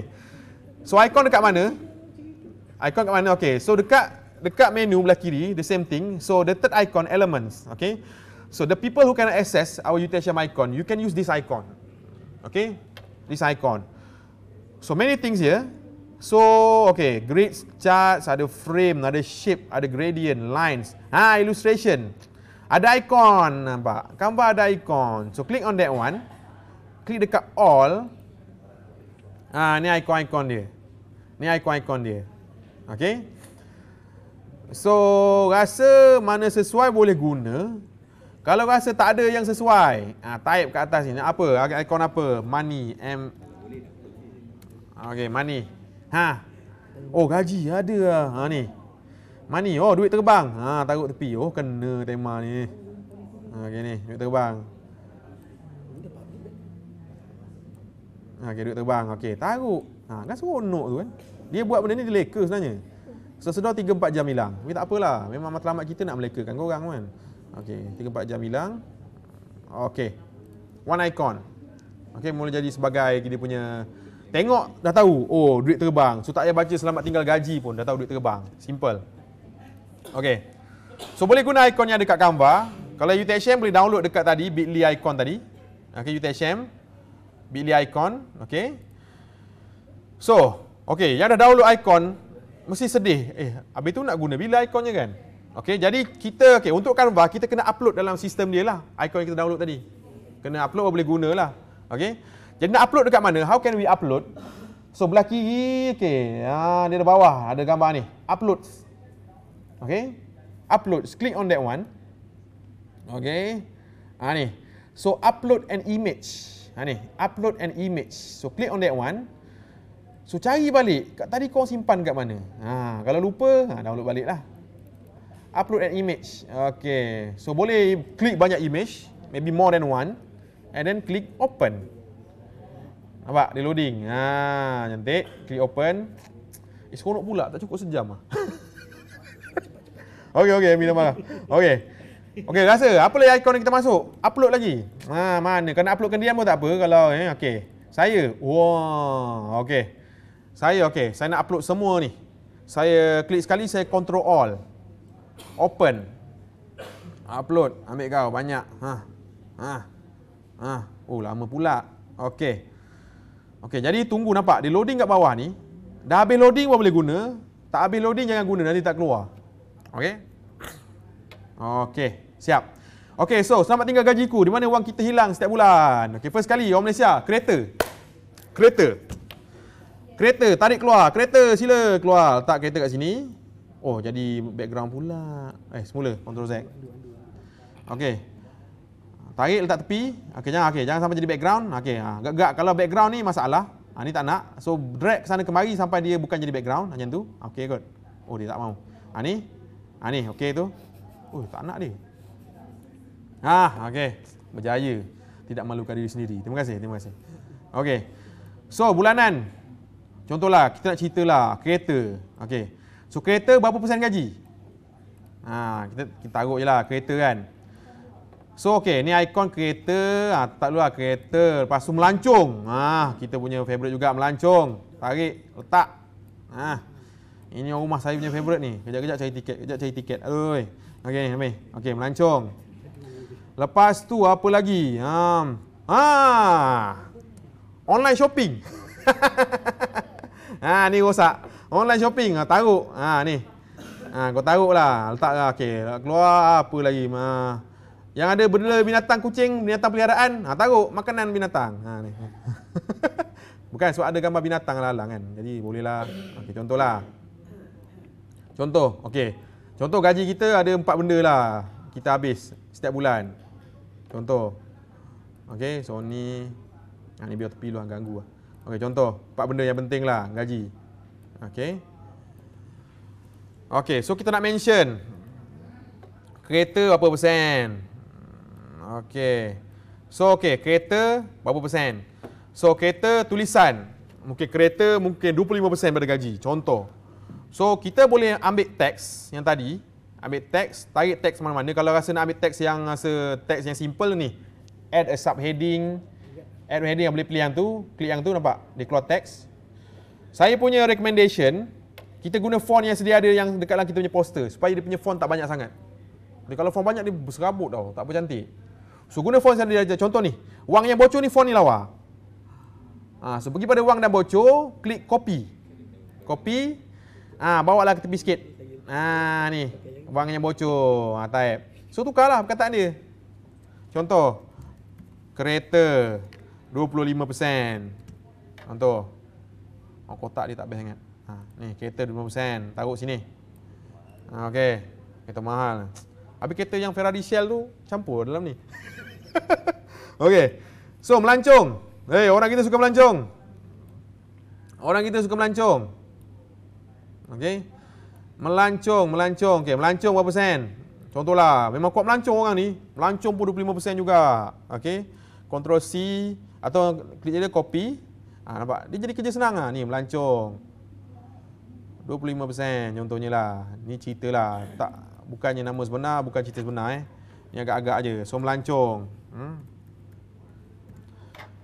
So icon dekat mana? Icon dekat mana? Okey. So dekat dekat menu belah kiri, the same thing. So the third icon elements, okey. So the people who can access our UTHM icon, you can use this icon. Okay? This icon. So many things here. So, okay, grids, charts, ada frame, ada shape, ada gradient, lines. Ha, illustration. Ada icon, nampak? Gambar ada icon. So, click on that one. Click dekat all. Ha, ni icon-icon dia. Ni icon-icon dia. Okay? So, rasa mana sesuai boleh guna. Kalau rasa tak ada yang sesuai, ha, type kat atas ni. Apa? Ikon apa? Money. M. Okay, money. Ha. Oh, gaji ada lah. Ha, ni. Money. Oh, duit terbang. Ha, taruh tepi. Oh, kena tema ni. Ha, okay, ni. Duit terbang. Ha, okay, duit terbang. Okay, taruh. Ha, kan seronok tu kan. Dia buat benda ni, dia leka sebenarnya. So, sedar 3-4 jam hilang. Tapi tak apalah. Memang matlamat kita nak melekakan korang kan. Korang, kan? Okey, tiga empat jam hilang. Okey. One icon. Okey, mula jadi sebagai dia punya tengok dah tahu. Oh, duit terbang. So tak payah baca selamat tinggal gaji pun dah tahu duit terbang. Simple. Okey. So boleh guna ikon yang dekat Canva. Kalau UTSM boleh download dekat tadi bit.ly icon tadi. Okey, UTSM bit.ly icon, okey. So, okey, yang dah download icon mesti sedih. Eh, habis tu nak guna bila ikonnya kan? Okey, jadi kita okey untuk Canva kita kena upload dalam sistem dia lah. Icon yang kita download tadi. Kena upload baru boleh gunalah. Okey. Jadi nak upload dekat mana? How can we upload? So belah kiri okey. Ha ah, dia di bawah ada gambar ni. Upload. Okey. Upload. Click on that one. Okey. Ha ni. So upload an image. Ha ni. Upload an image. So click on that one. So cari balik. Kat tadi kau simpan kat mana? Ha, kalau lupa, ha, download baliklah upload an image. Okay. So boleh klik banyak image, maybe more than one and then klik open. Nampak? Dia loading. Ha, cantik. Klik open. Eh, seronok pula. Tak cukup sejam lah. okay, okay. Minta marah. Okay. Okay, rasa. Apa lagi ikon yang kita masuk? Upload lagi. Ha, mana? Kena uploadkan diam pun tak apa. Kalau, eh, okay. Saya. Wah. Okay. Saya, okay. Saya nak upload semua ni. Saya klik sekali, saya control all open upload ambil kau banyak ha ha ha oh lama pula okey okey jadi tunggu nampak di loading kat bawah ni dah habis loading boleh guna tak habis loading jangan guna nanti tak keluar okey okey siap okey so selamat tinggal gajiku di mana wang kita hilang setiap bulan okey first kali orang Malaysia kereta kereta kereta tarik keluar kereta sila keluar letak kereta kat sini Oh, jadi background pula. Eh, semula Ctrl Z. Okey. Tarik letak tepi. Okey, jangan okey, jangan sampai jadi background. Okey, ha. gak kalau background ni masalah. Ha, ni tak nak. So drag ke sana kemari sampai dia bukan jadi background macam tu. Okey, good. Oh, dia tak mau. Ha ni. Ha ni, okey tu. Oh, tak nak dia. Ha, okey. Berjaya. Tidak malukan diri sendiri. Terima kasih, terima kasih. Okey. So, bulanan. Contohlah, kita nak ceritalah kereta. Okey. So kereta berapa persen gaji? Ha, kita, kita taruh je lah kereta kan. So okay, ni ikon kereta. Ha, tak dulu lah kereta. Lepas tu melancung. Ha, kita punya favourite juga melancung. Tarik, letak. Ha, ini rumah saya punya favourite ni. Kejap-kejap cari tiket. Kejap cari tiket. Aduh. Okay, ambil. Okay, melancung. Lepas tu apa lagi? Ha, ha. online shopping. ha, ni rosak. Online shopping ah taruk. Ha ah, ni. Ha kau taruklah. Letaklah okey. Keluar apa lagi ha. Yang ada benda binatang kucing, binatang peliharaan, ha ah, taruk makanan binatang. Ha ni. Bukan sebab ada gambar binatang lah kan. Jadi bolehlah. Okay, contoh lah. Contoh, okay. Contoh gaji kita ada empat benda lah. Kita habis setiap bulan. Contoh. okay, so ni. Ha, ni biar tepi luar ganggu lah. Okey, contoh. Empat benda yang penting lah gaji. Okay. Okay, so kita nak mention kereta berapa persen? Okay. So, okay, kereta berapa persen? So, kereta tulisan. Mungkin kereta mungkin 25% daripada gaji. Contoh. So, kita boleh ambil teks yang tadi. Ambil teks, tarik teks mana-mana. Kalau rasa nak ambil teks yang rasa teks yang simple ni. Add a subheading. Add heading yang boleh pilih yang tu. Klik yang tu, nampak? Dia keluar teks. Saya punya recommendation Kita guna font yang sedia ada yang dekat dalam kita punya poster Supaya dia punya font tak banyak sangat jadi kalau font banyak dia serabut tau, tak apa cantik So guna font yang sedia contoh ni Wang yang bocor ni font ni lawa ha, So pergi pada wang dan bocor, klik copy Copy ah ha, Bawa lah ke tepi sikit Ah ha, ni, wang yang bocor, ha, type So tukarlah perkataan dia Contoh Kereta 25% Contoh Ha, kotak dia tak best sangat. Ha, ni kereta sen. taruh sini. Ha, okey. Kereta mahal. Habis kereta yang Ferrari Shell tu campur dalam ni. okey. So melancung. Eh, hey, orang kita suka melancung. Orang kita suka melancung. Okey. Melancung, melancung. Okey, melancung berapa sen? Contohlah, memang kuat melancung orang ni. Melancung pun 25% juga. Okey. Control C atau klik dia copy, Ha, nampak? Dia jadi kerja senang lah. Ni melancong. 25% contohnya lah. Ni cerita lah. Tak, bukannya nama sebenar, bukan cerita sebenar eh. Ni agak-agak je. So melancong. Hmm?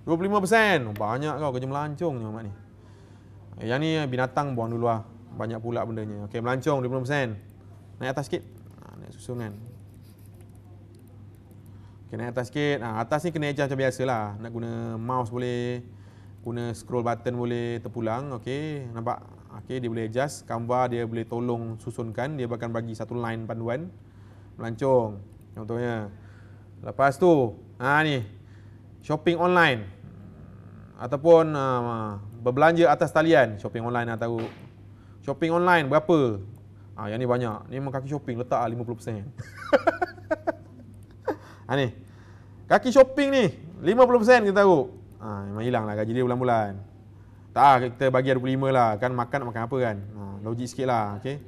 25% Banyak kau kerja melancong ni mak ni eh, Yang ni eh, binatang buang dulu lah Banyak pula benda ni, Okay melancong 25% Naik atas sikit ha, Naik susun Okay naik atas sikit ha, Atas ni kena ejar macam biasa lah Nak guna mouse boleh guna scroll button boleh terpulang okey nampak okey dia boleh adjust Canva dia boleh tolong susunkan dia akan bagi satu line panduan melancong contohnya lepas tu ha ni shopping online ataupun ha, berbelanja atas talian shopping online dah ha, tahu shopping online berapa ha, yang ni banyak ni memang kaki shopping letak 50% lah ha ni kaki shopping ni 50% kita tahu Ha, memang hilang lah gaji dia bulan-bulan. Tak lah, kita bagi 25 lah. Kan makan nak makan apa kan? Ha, logik sikit lah, okay? okay.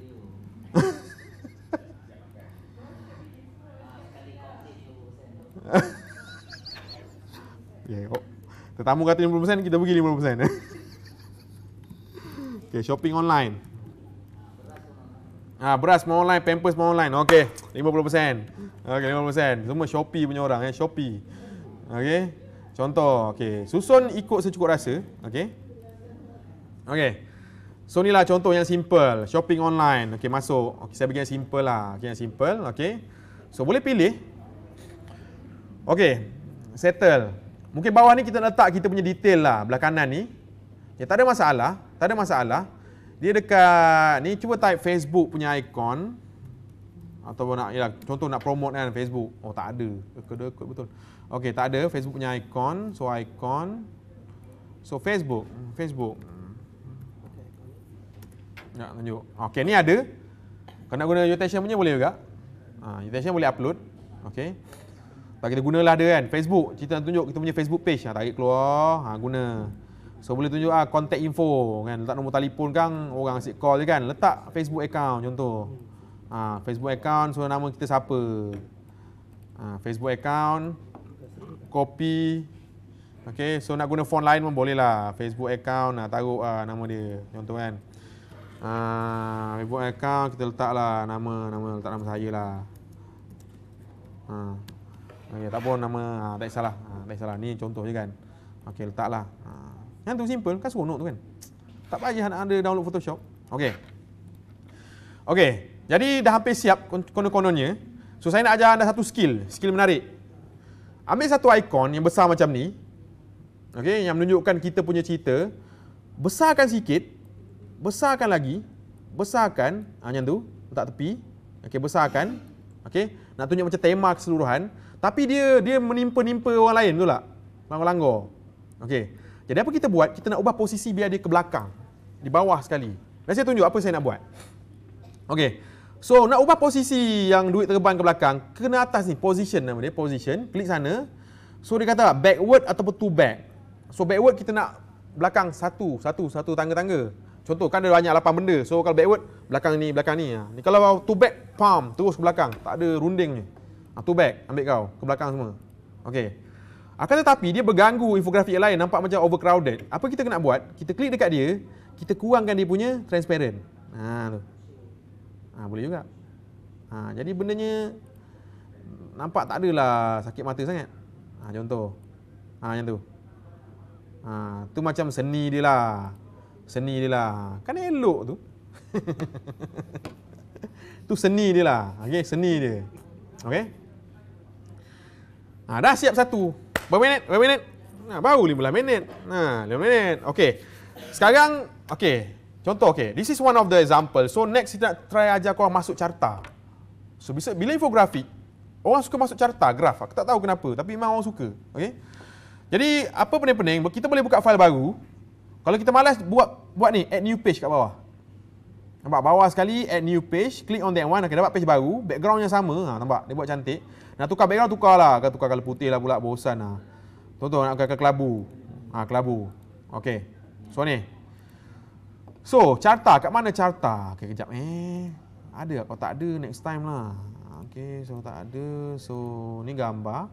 Oh. Eh, tetamu kata 50%, kita pergi 50%. okay, shopping online. Ah, beras semua online, pampers semua online. okay 50%. Okey, 50%. Semua Shopee punya orang eh, Shopee. okay. Contoh, okey, susun ikut secukup rasa, okey. Okey. So ni lah contoh yang simple, shopping online. Okey, masuk. Okey, saya bagi yang simple lah, okay, yang simple, okey. So boleh pilih. Okey. Settle. Mungkin bawah ni kita letak kita punya detail lah belakangan ni. Ya tak ada masalah, tak ada masalah. Dia dekat ni cuba type Facebook punya ikon atau nak ya contoh nak promote kan Facebook. Oh tak ada. Kedekut betul. -betul. Okey, tak ada Facebook punya icon. So ikon, So Facebook, Facebook. Okey. Ya, tunjuk. Okey, ni ada. Kena guna invitation punya boleh juga. Ha, invitation boleh upload. Okey. Tak kita gunalah dia kan. Facebook, cerita nak tunjuk kita punya Facebook page. Ha, tarik keluar, ha, guna. So boleh tunjuk ah ha, contact info kan. Letak nombor telefon kan, orang asyik call je kan. Letak Facebook account contoh. Ha, Facebook account, so nama kita siapa. Ha, Facebook account, copy Okay, so nak guna phone lain pun boleh lah Facebook account, nak taruh uh, nama dia Contoh kan uh, Facebook account, kita letak lah nama, nama Letak nama saya lah uh, ah, okay, Tak pun nama, uh, tak salah uh, Tak salah, ni contoh je kan Okay, letak lah uh, Yang tu simple, kan seronok tu kan Tak payah nak ada download Photoshop Okay Okay, jadi dah hampir siap konon-kononnya So saya nak ajar anda satu skill Skill menarik Ambil satu ikon yang besar macam ni. Okey, yang menunjukkan kita punya cerita. Besarkan sikit. Besarkan lagi. Besarkan. Ha, macam tu. Letak tepi. Okey, besarkan. Okey, nak tunjuk macam tema keseluruhan. Tapi dia dia menimpa-nimpa orang lain tu lah. Langgar-langgar. Okey. Jadi apa kita buat? Kita nak ubah posisi biar dia ke belakang. Di bawah sekali. Dan saya tunjuk apa saya nak buat. Okey. So nak ubah posisi yang duit terbang ke belakang, kena atas ni position nama dia, position, klik sana. So dia kata backward ataupun to back. So backward kita nak belakang satu, satu, satu tangga-tangga. Contoh kan ada banyak lapan benda. So kalau backward, belakang ni, belakang ni. Ha. Ni kalau to back, palm, terus ke belakang. Tak ada runding ni. Ha, to back, ambil kau ke belakang semua. Okay. Akan tetapi dia berganggu infografik yang lain, nampak macam overcrowded. Apa kita kena buat? Kita klik dekat dia, kita kurangkan dia punya transparent. Ha, tu ha, boleh juga ha, jadi bendanya nampak tak adalah sakit mata sangat ha, contoh ha, macam tu ha, tu macam seni dia lah seni dia lah kan elok tu tu seni dia lah okay, seni dia okay? ha, dah siap satu berapa minit? berapa minit? Ha, baru lima minit ha, lima minit okay. sekarang okay. Contoh okay, this is one of the example. So next kita nak try ajar korang masuk carta. So bila, bila infografik, orang suka masuk carta, graf. Aku tak tahu kenapa, tapi memang orang suka. Okay? Jadi apa pening-pening, kita boleh buka file baru. Kalau kita malas, buat buat ni, add new page kat bawah. Nampak bawah sekali, add new page. Click on that one, akan okay, dapat page baru. Background yang sama, ha, nampak? Dia buat cantik. Nak tukar background, tukarlah. Kau tukar kalau putih lah pula, bosan lah. Tonton, nak ke kelabu. Ha, kelabu. Okay. So ni, So, carta kat mana carta? Okay, kejap eh. Ada kalau tak ada next time lah. Okay, so tak ada. So, ni gambar.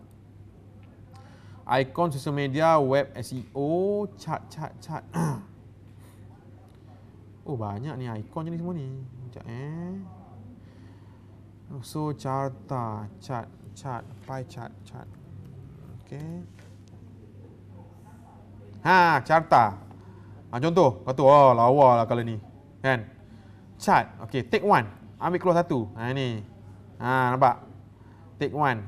Icon social media web SEO chat chat chat. oh, banyak ni ikon je ni semua ni. Kejap eh. So, carta chat chat pie chat chat. Okay. Ha, carta. Ha, contoh, kata, wah oh, lawa lah kalau ni. Kan? Chat, okay, take one. Ambil keluar satu. Ha, ah, ni. Ha, ah, nampak? Take one.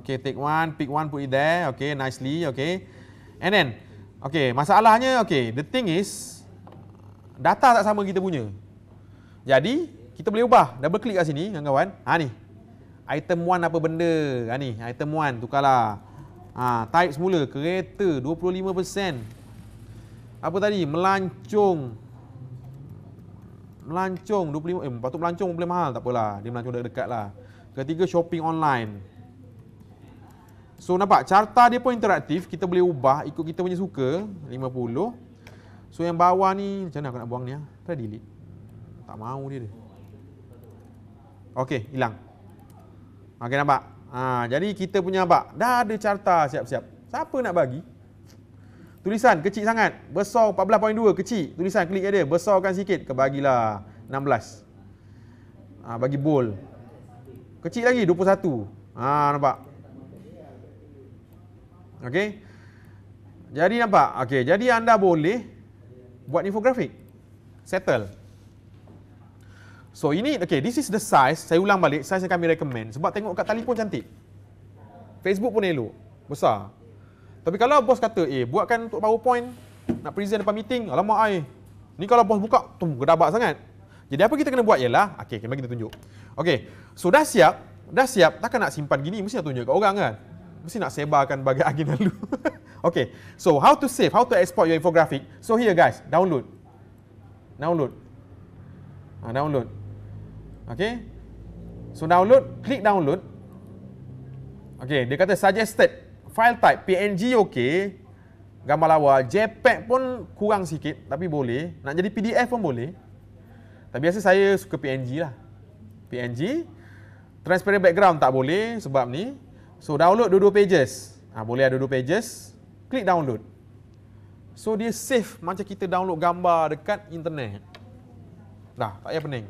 Okay, take one, pick one, put it there. Okay, nicely, okay. And then, okay, masalahnya, okay, the thing is, data tak sama kita punya. Jadi, kita boleh ubah. Double click kat sini, kawan-kawan. Ha, ni. Item one apa benda? Ha, ni. Item one, tukarlah. Ha, type semula. Kereta, 25% apa tadi melancung melancung 25 eh patut melancung boleh mahal tak apalah dia melancung dekat, dekat lah ketiga shopping online so nampak carta dia pun interaktif kita boleh ubah ikut kita punya suka 50 so yang bawah ni macam mana aku nak buang ni ha? try delete tak mau dia, dia. Okay, hilang. Okey, nampak? Ha, jadi kita punya nampak? Dah ada carta siap-siap. Siapa nak bagi? Tulisan kecil sangat. Besar 14.2 kecil. Tulisan klik dia. Besarkan sikit. Kebagilah 16. Ha, ah, bagi bold. Kecil lagi 21. Ha, ah, nampak? Okey. Jadi nampak? Okey. Jadi anda boleh buat infografik. Settle. So ini, okey. This is the size. Saya ulang balik. Size yang kami recommend. Sebab tengok kat tali pun cantik. Facebook pun elok. Besar. Besar. Tapi kalau bos kata, eh buatkan untuk powerpoint Nak present depan meeting, alamak ai Ni kalau bos buka, tu gedabak sangat Jadi apa kita kena buat ialah, okay, kita kita tunjuk Okay, so dah siap, dah siap, takkan nak simpan gini, mesti nak tunjuk kat orang kan Mesti nak sebarkan bagai angin lalu Okay, so how to save, how to export your infographic So here guys, download Download ha, Download Okay So download, klik download Okay, dia kata suggested file type PNG okey. Gambar lawa JPEG pun kurang sikit tapi boleh. Nak jadi PDF pun boleh. Tapi biasa saya suka PNG lah. PNG. Transparent background tak boleh sebab ni. So download dua-dua pages. Ha, boleh ada dua pages. Klik download. So dia save macam kita download gambar dekat internet. Dah, tak payah pening.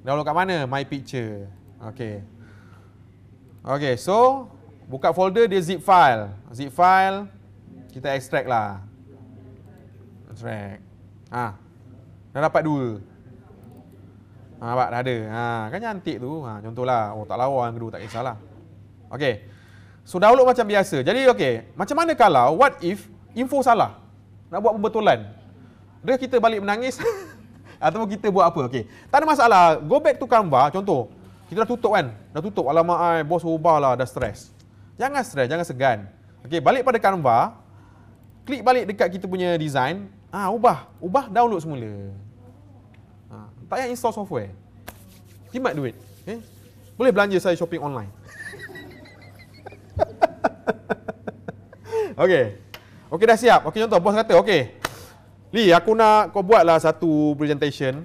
Download kat mana? My picture. Okay. Okay, so Buka folder dia zip file. Zip file kita extract lah. Extract. Ha. Dah dapat dua. Ha, nampak dah ada. Ha, kan cantik tu. Ha, contohlah. Oh, tak lawa yang kedua. Tak kisahlah. Okay. So, download macam biasa. Jadi, okay. Macam mana kalau, what if info salah? Nak buat pembetulan. Dia kita balik menangis. Atau kita buat apa? Okay. Tak ada masalah. Go back to Canva. Contoh. Kita dah tutup kan? Dah tutup. Alamak, ai, bos ubah lah. Dah stress. Jangan stress, jangan segan. Okey, balik pada Canva. Klik balik dekat kita punya design. Ah, ubah. Ubah download semula. Ha, tak payah install software. Timat duit. Okay. Eh? Boleh belanja saya shopping online. okey. Okey dah siap. Okey contoh bos kata okey. li, aku nak kau buatlah satu presentation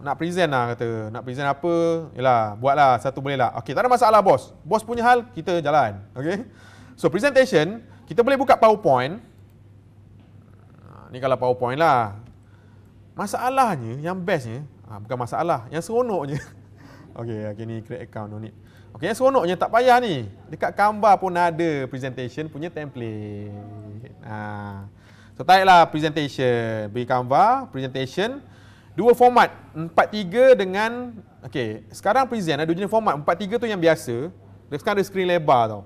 nak present lah kata. Nak present apa? Yalah, buatlah satu boleh lah. Okay, tak ada masalah bos. Bos punya hal, kita jalan. Okay, So presentation, kita boleh buka PowerPoint. Ah, ni kalau PowerPoint lah. Masalahnya, yang bestnya, ha, bukan masalah, yang seronoknya. Okey, Okay, ni create account, no Okay, Okey, yang seronoknya tak payah ni. Dekat Canva pun ada presentation punya template. Ha. So, type lah presentation. Beri Canva, presentation. Dua format, 4.3 dengan Okay, sekarang present ada jenis format 4.3 tu yang biasa Sekarang ada screen lebar tau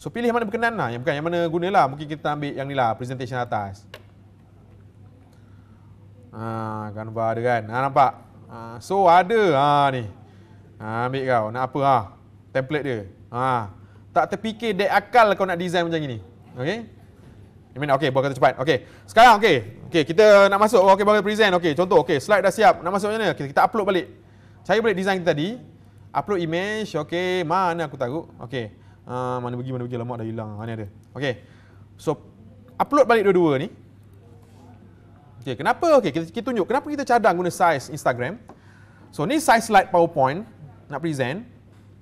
So pilih mana berkenan lah, yang, bukan, yang mana gunalah Mungkin kita ambil yang ni lah, presentation atas Haa, Canva ada kan, ha, nampak ha, So ada, haa ni ha, Ambil kau, nak apa ha Template dia, haa Tak terfikir dek akal kau nak design macam ni Okay I mean, okay, buat kata cepat. Okay, sekarang, okay. Okay, kita nak masuk. Okay, baru present. Okay, contoh. Okay, slide dah siap. Nak masuk macam mana? Kita, kita upload balik. Cari balik design kita tadi. Upload image. Okay, mana aku taruh? Okay. Uh, mana pergi, mana pergi. Lemak dah hilang. Mana ada? Okay. So, upload balik dua-dua ni. Okay, kenapa? Okay, kita, kita tunjuk. Kenapa kita cadang guna size Instagram? So, ni size slide PowerPoint. Nak present.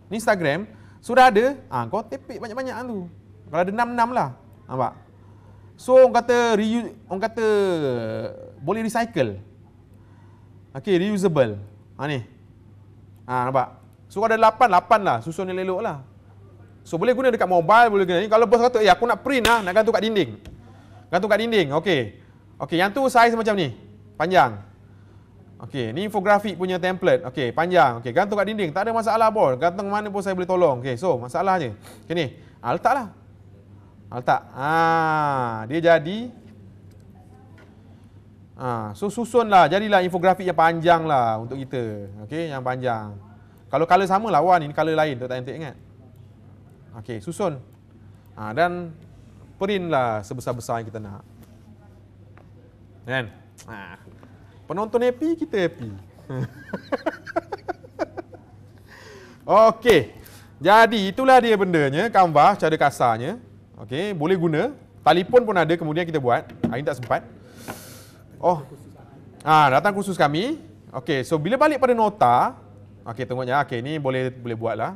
Ni Instagram. Sudah ada. Ah, ha, kau tepik banyak-banyak tu. Kalau ada 6-6 lah. Nampak? So orang kata reu- orang kata boleh recycle. Okey, reusable. Ha ni. Ha nampak. So ada 8 8 lah susun yang elok lah. So boleh guna dekat mobile, boleh guna. Kalau bos kata, "Eh, aku nak print lah, nak gantung kat dinding." Gantung kat dinding. Okey. Okey, yang tu saiz macam ni. Panjang. Okey, ni infografik punya template. Okey, panjang. Okey, gantung kat dinding. Tak ada masalah pun. Gantung mana pun saya boleh tolong. Okey, so masalahnya. Okey ni. Ha, letaklah. Letak. Ha, dia jadi. Ha, so susunlah, jadilah infografik yang panjang lah untuk kita. Okey, yang panjang. Kalau color sama lah, lawan ini color lain tak tak ingat. Okey, susun. Ha, dan print lah sebesar-besar yang kita nak. Kan? Ha. Penonton happy, kita happy. Okey. Jadi itulah dia bendanya, Canva cara kasarnya. Okey, boleh guna. Telefon pun ada kemudian kita buat. Hari ini tak sempat. Oh. Ah, ha, datang khusus kami. Okey, so bila balik pada nota, okey tengoknya. Okey, ni boleh boleh buatlah.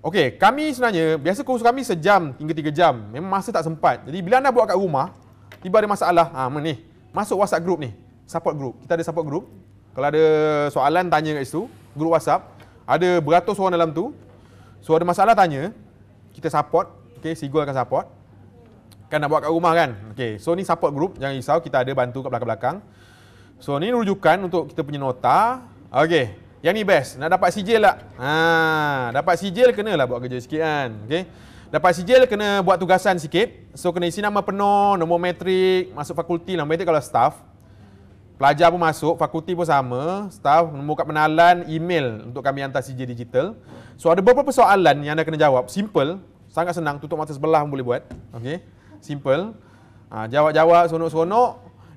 Okey, kami sebenarnya biasa khusus kami sejam hingga tiga jam. Memang masa tak sempat. Jadi bila anda buat kat rumah, tiba ada masalah. Ah, ha, ni. Masuk WhatsApp group ni. Support group. Kita ada support group. Kalau ada soalan tanya kat situ, group WhatsApp. Ada beratus orang dalam tu. So ada masalah tanya, kita support Okay, Sigul akan support. Kan nak buat kat rumah kan? Okay, so ni support group. Jangan risau, kita ada bantu kat belakang-belakang. So, ni rujukan untuk kita punya nota. Okay, yang ni best. Nak dapat sijil tak? Ha, dapat sijil kena lah buat kerja sikit kan? Okay. Dapat sijil kena buat tugasan sikit. So, kena isi nama penuh, nombor metrik, masuk fakulti. Lah. Nombor metrik kalau staff. Pelajar pun masuk, fakulti pun sama. Staff, nombor kat penalan, email untuk kami hantar sijil digital. So, ada beberapa persoalan yang anda kena jawab. Simple. Sangat senang, tutup mata sebelah pun boleh buat. Okey. Simple. Ha, jawab-jawab seronok-seronok.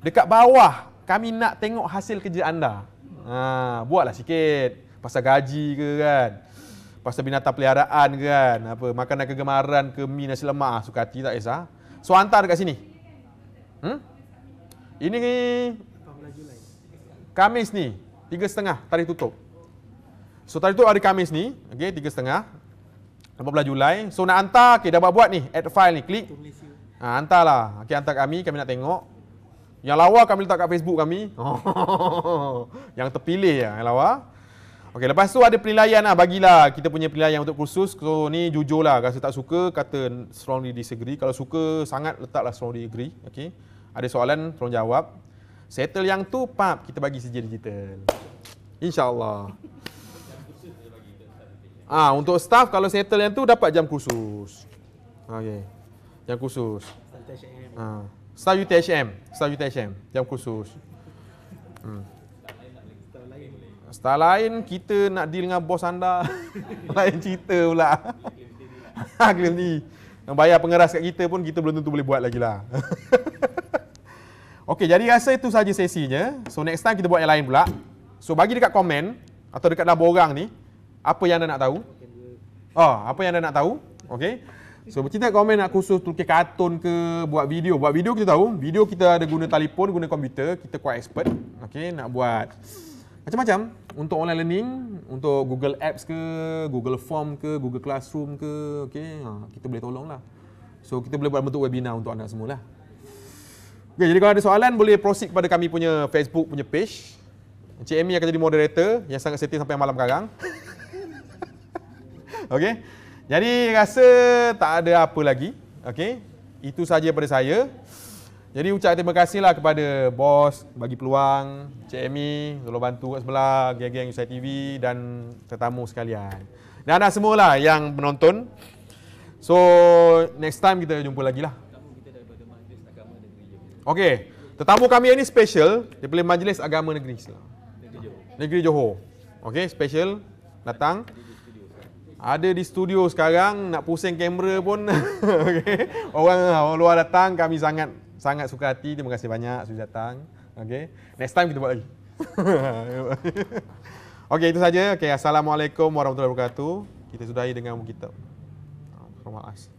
Dekat bawah kami nak tengok hasil kerja anda. Ha, buatlah sikit. Pasal gaji ke kan. Pasal binatang peliharaan ke kan. Apa, makanan kegemaran ke mi nasi lemak. Ah, suka hati tak Isa. So hantar dekat sini. Hmm? Ini ni. Kamis ni. Tiga setengah tarikh tutup. So tarikh tutup hari Kamis ni. Okey, tiga setengah. 18 Julai. So nak hantar, okey dah buat-buat ni. Add file ni, klik. Ha, hantarlah. Okey, hantar kami, kami nak tengok. Yang lawa kami letak kat Facebook kami. yang terpilih lah, yang lawa. Okay, lepas tu ada penilaian lah. Bagilah kita punya penilaian untuk kursus. So ni jujur lah. kalau tak suka, kata strongly disagree. Kalau suka sangat, letaklah strongly agree. Okay, Ada soalan, tolong jawab. Settle yang tu, pap, kita bagi sejen digital. InsyaAllah. Ah ha, untuk staff kalau settle yang tu dapat jam khusus. Okey. Jam khusus. Ha. Staff UTHM. Staff UTHM. Jam khusus. Hmm. Staff lain kita nak deal dengan bos anda. lain cerita pula. Ha, kena ni. Yang bayar pengeras kat kita pun kita belum tentu boleh buat lagi lah. Okey, jadi rasa itu saja sesinya. So next time kita buat yang lain pula. So bagi dekat komen atau dekat dalam orang ni, apa yang anda nak tahu? Oh, apa yang anda nak tahu? Okey. So bercinta komen nak khusus tulis kartun ke buat video. Buat video kita tahu. Video kita ada guna telefon, guna komputer. Kita kuat expert. Okey, nak buat macam-macam untuk online learning, untuk Google Apps ke, Google Form ke, Google Classroom ke, okey. Ha, kita boleh tolong lah. So kita boleh buat bentuk webinar untuk anda semua lah. Okey, jadi kalau ada soalan boleh proceed kepada kami punya Facebook punya page. Encik Amy akan jadi moderator yang sangat setia sampai malam sekarang. Okey. Jadi rasa tak ada apa lagi. Okey. Itu saja pada saya. Jadi ucap terima kasihlah kepada bos bagi peluang, Cik Amy, tolong bantu kat sebelah, geng-geng USI TV dan tetamu sekalian. Dan anda semua lah yang menonton. So, next time kita jumpa lagi lah. Okay, Tetamu kami ini special daripada Majlis Agama Negeri Selangor. Negeri Johor. Okay, special datang ada di studio sekarang nak pusing kamera pun okay. orang, orang luar datang kami sangat sangat suka hati terima kasih banyak sudah datang okey next time kita buat lagi okey itu saja okey assalamualaikum warahmatullahi wabarakatuh kita sudahi dengan kita. Alhamdulillah.